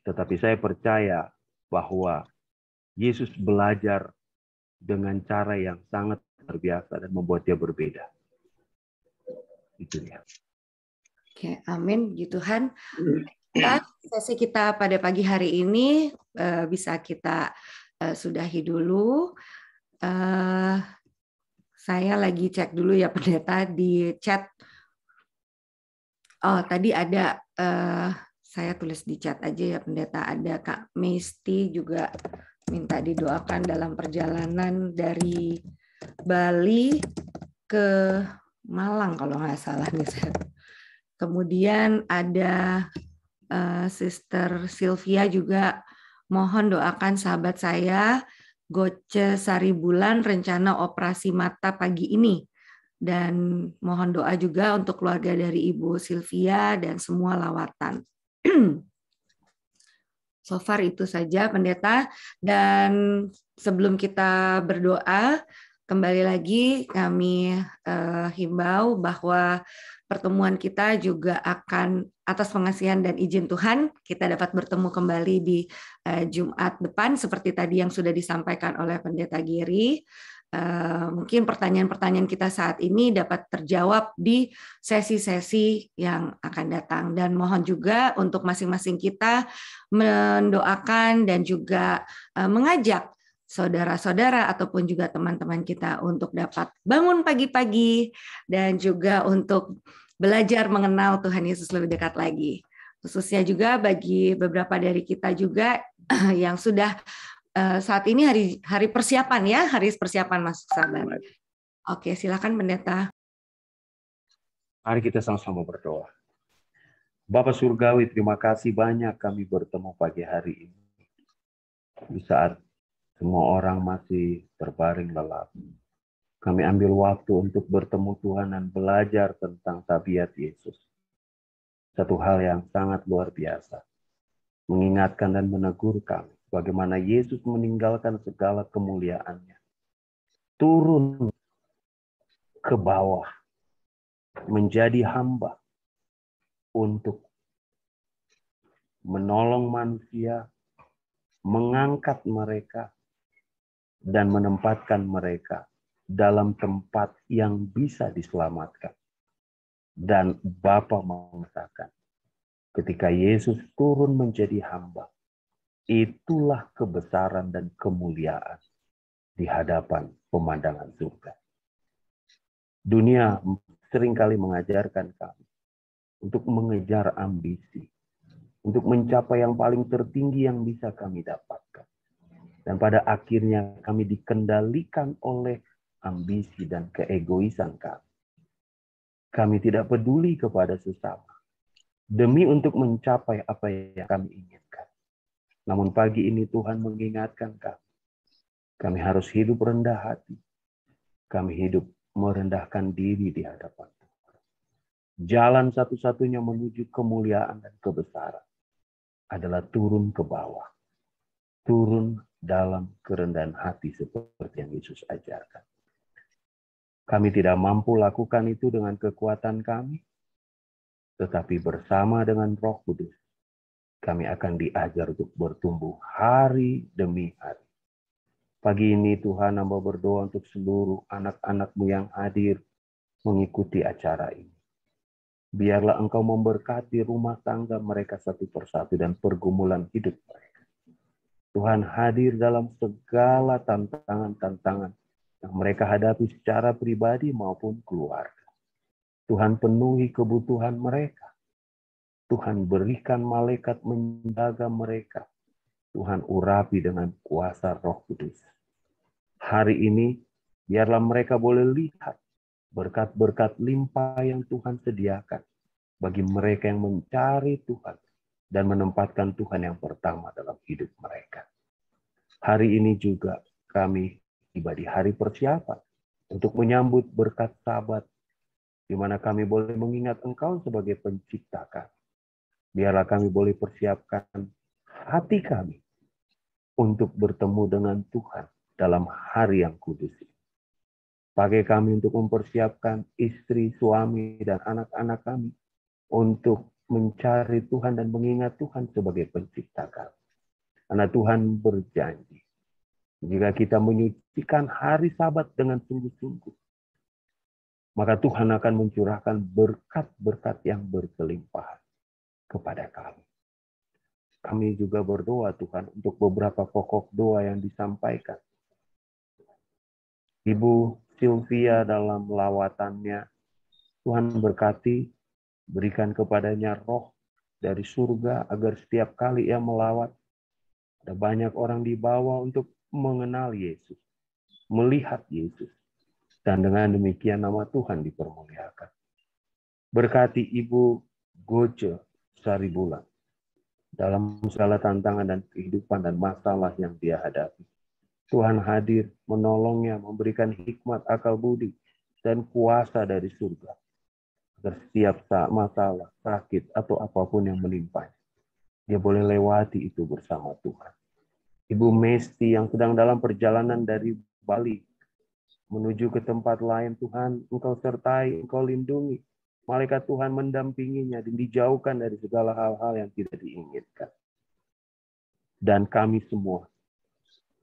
tetapi saya percaya bahwa Yesus belajar dengan cara yang sangat luar biasa dan membuat dia berbeda. Itu dia. Oke, amin. Puji Tuhan. Hmm. sesi kita pada pagi hari ini eh, bisa kita eh, sudahi dulu. Eh, saya lagi cek dulu ya pendeta di chat. Oh, tadi ada saya tulis di chat aja ya pendeta ada Kak Mesti juga minta didoakan dalam perjalanan dari Bali ke Malang kalau nggak salah nih saya. Kemudian ada uh, Sister Sylvia juga mohon doakan sahabat saya Goce Sari Bulan rencana operasi mata pagi ini dan mohon doa juga untuk keluarga dari Ibu Sylvia dan semua lawatan. So far itu saja pendeta dan sebelum kita berdoa kembali lagi kami uh, himbau bahwa pertemuan kita juga akan atas pengasihan dan izin Tuhan kita dapat bertemu kembali di uh, Jumat depan seperti tadi yang sudah disampaikan oleh pendeta Giri. Eh, mungkin pertanyaan-pertanyaan kita saat ini dapat terjawab di sesi-sesi yang akan datang dan mohon juga untuk masing-masing kita mendoakan dan juga eh, mengajak saudara-saudara ataupun juga teman-teman kita untuk dapat bangun pagi-pagi dan juga untuk belajar mengenal Tuhan Yesus lebih dekat lagi. Khususnya juga bagi beberapa dari kita juga [clears throat] yang sudah Eh, saat ini hari hari persiapan ya, hari persiapan Mas Sabar. Oke, silakan pendeta. Mari kita sama-sama berdoa. Bapak Surgawi, terima kasih banyak kami bertemu pagi hari ini. Di saat semua orang masih terbaring lelap. Kami ambil waktu untuk bertemu Tuhan dan belajar tentang tabiat Yesus. Satu hal yang sangat luar biasa. Mengingatkan dan menegur kami bagaimana Yesus meninggalkan segala kemuliaannya, turun ke bawah, menjadi hamba untuk menolong manusia, mengangkat mereka, dan menempatkan mereka dalam tempat yang bisa diselamatkan. Dan Bapa mengatakan, ketika Yesus turun menjadi hamba, Itulah kebesaran dan kemuliaan di hadapan pemandangan surga. Dunia seringkali mengajarkan kami untuk mengejar ambisi, untuk mencapai yang paling tertinggi yang bisa kami dapatkan. Dan pada akhirnya kami dikendalikan oleh ambisi dan keegoisan kami. Kami tidak peduli kepada sesama demi untuk mencapai apa yang kami inginkan. Namun pagi ini Tuhan mengingatkan kami. Kami harus hidup rendah hati. Kami hidup merendahkan diri di hadapan Tuhan. Jalan satu-satunya menuju kemuliaan dan kebesaran adalah turun ke bawah. Turun dalam kerendahan hati seperti yang Yesus ajarkan. Kami tidak mampu lakukan itu dengan kekuatan kami, tetapi bersama dengan Roh Kudus, kami akan diajar untuk bertumbuh hari demi hari. Pagi ini Tuhan hamba berdoa untuk seluruh anak-anakmu yang hadir mengikuti acara ini. Biarlah engkau memberkati rumah tangga mereka satu persatu dan pergumulan hidup mereka. Tuhan hadir dalam segala tantangan-tantangan yang mereka hadapi secara pribadi maupun keluarga. Tuhan penuhi kebutuhan mereka. Tuhan berikan malaikat menjaga mereka. Tuhan urapi dengan kuasa roh kudus. Hari ini, biarlah mereka boleh lihat berkat-berkat limpah yang Tuhan sediakan bagi mereka yang mencari Tuhan dan menempatkan Tuhan yang pertama dalam hidup mereka. Hari ini juga kami tiba di hari persiapan untuk menyambut berkat sabat di mana kami boleh mengingat engkau sebagai pencipta kami biarlah kami boleh persiapkan hati kami untuk bertemu dengan Tuhan dalam hari yang kudus. Pakai kami untuk mempersiapkan istri, suami, dan anak-anak kami untuk mencari Tuhan dan mengingat Tuhan sebagai pencipta kami. Karena Tuhan berjanji, jika kita menyucikan hari sabat dengan sungguh-sungguh, maka Tuhan akan mencurahkan berkat-berkat yang berkelimpahan kepada kami. Kami juga berdoa Tuhan untuk beberapa pokok doa yang disampaikan. Ibu Sylvia dalam lawatannya, Tuhan berkati, berikan kepadanya roh dari surga agar setiap kali ia melawat, ada banyak orang dibawa untuk mengenal Yesus, melihat Yesus. Dan dengan demikian nama Tuhan dipermuliakan. Berkati Ibu Goce sehari bulan dalam segala tantangan dan kehidupan dan masalah yang dia hadapi. Tuhan hadir menolongnya, memberikan hikmat akal budi dan kuasa dari surga agar setiap saat masalah, sakit, atau apapun yang menimpanya, dia boleh lewati itu bersama Tuhan. Ibu Mesti yang sedang dalam perjalanan dari Bali menuju ke tempat lain, Tuhan, Engkau sertai, Engkau lindungi, Malaikat Tuhan mendampinginya dan dijauhkan dari segala hal-hal yang tidak diinginkan. Dan kami semua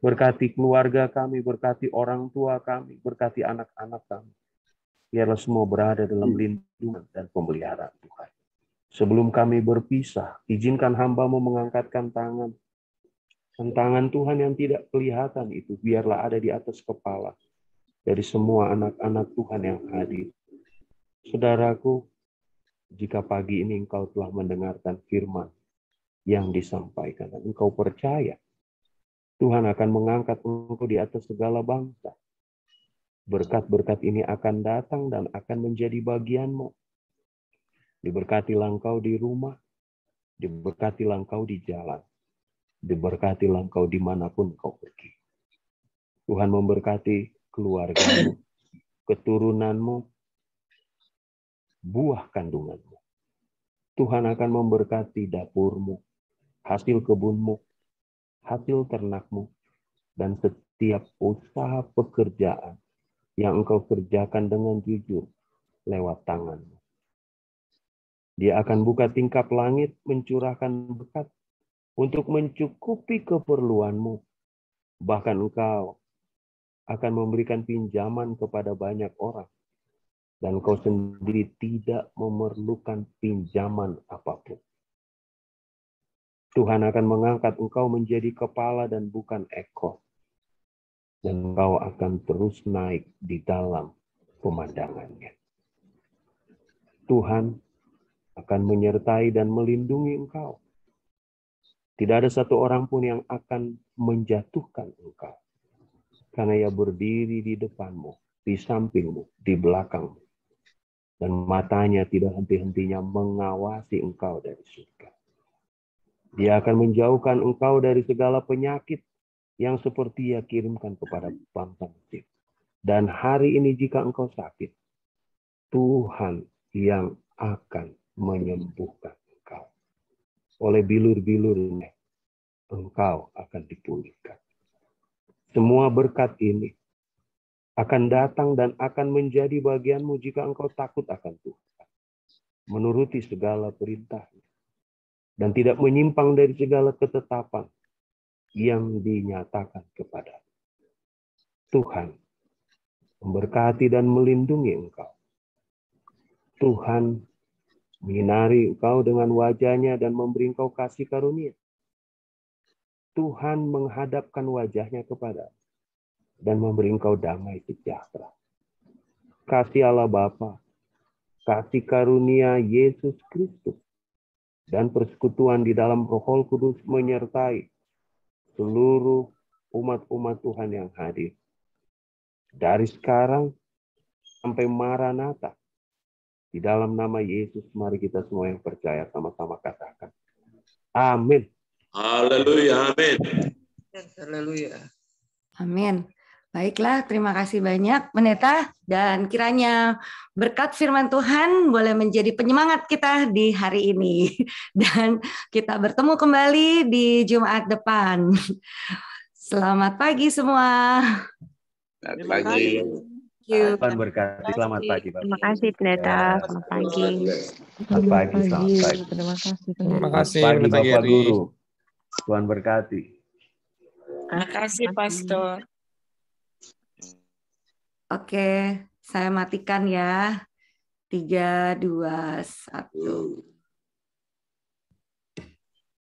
berkati keluarga kami, berkati orang tua kami, berkati anak-anak kami. Biarlah semua berada dalam hmm. lindungan dan pemeliharaan Tuhan. Sebelum kami berpisah, izinkan hambamu mengangkatkan tangan. Dan tangan Tuhan yang tidak kelihatan itu biarlah ada di atas kepala dari semua anak-anak Tuhan yang hadir. Saudaraku, jika pagi ini engkau telah mendengarkan firman yang disampaikan dan engkau percaya, Tuhan akan mengangkat engkau di atas segala bangsa. Berkat-berkat ini akan datang dan akan menjadi bagianmu. Diberkati langkau di rumah, diberkati langkau di jalan, diberkati langkau dimanapun kau pergi. Tuhan memberkati keluargamu, keturunanmu, buah kandunganmu. Tuhan akan memberkati dapurmu, hasil kebunmu, hasil ternakmu, dan setiap usaha pekerjaan yang engkau kerjakan dengan jujur lewat tanganmu. Dia akan buka tingkap langit, mencurahkan berkat untuk mencukupi keperluanmu. Bahkan engkau akan memberikan pinjaman kepada banyak orang dan kau sendiri tidak memerlukan pinjaman apapun. Tuhan akan mengangkat engkau menjadi kepala dan bukan ekor. Dan engkau akan terus naik di dalam pemandangannya. Tuhan akan menyertai dan melindungi engkau. Tidak ada satu orang pun yang akan menjatuhkan engkau. Karena ia berdiri di depanmu, di sampingmu, di belakangmu dan matanya tidak henti-hentinya mengawasi engkau dari surga. Dia akan menjauhkan engkau dari segala penyakit yang seperti ia kirimkan kepada bangsa Mesir. Dan hari ini jika engkau sakit, Tuhan yang akan menyembuhkan engkau. Oleh bilur-bilurnya, engkau akan dipulihkan. Semua berkat ini akan datang dan akan menjadi bagianmu jika engkau takut akan Tuhan, menuruti segala perintah dan tidak menyimpang dari segala ketetapan yang dinyatakan kepada Tuhan memberkati dan melindungi engkau. Tuhan menyinari engkau dengan wajahnya dan memberi engkau kasih karunia. Tuhan menghadapkan wajahnya kepada dan memberi engkau damai sejahtera. Kasih Allah Bapa, kasih karunia Yesus Kristus, dan persekutuan di dalam Roh Kudus menyertai seluruh umat-umat Tuhan yang hadir. Dari sekarang sampai Maranatha, di dalam nama Yesus, mari kita semua yang percaya sama-sama katakan. Amin. Haleluya, amin. Haleluya. Amin. Baiklah, terima kasih banyak Pendeta dan kiranya berkat firman Tuhan boleh menjadi penyemangat kita di hari ini [laughs] dan kita bertemu kembali di Jumat depan. Selamat pagi semua. Selamat pagi. Tuhan berkati. Selamat pagi. Pak. Terima kasih Pendeta. Ya. Selamat pagi. Selamat pagi. Selamat pagi. Terima kasih. Terima kasih Bapak Guru. Tuhan berkati. Terima kasih Pastor. Oke, saya matikan ya. Tiga, dua, satu. Hmm.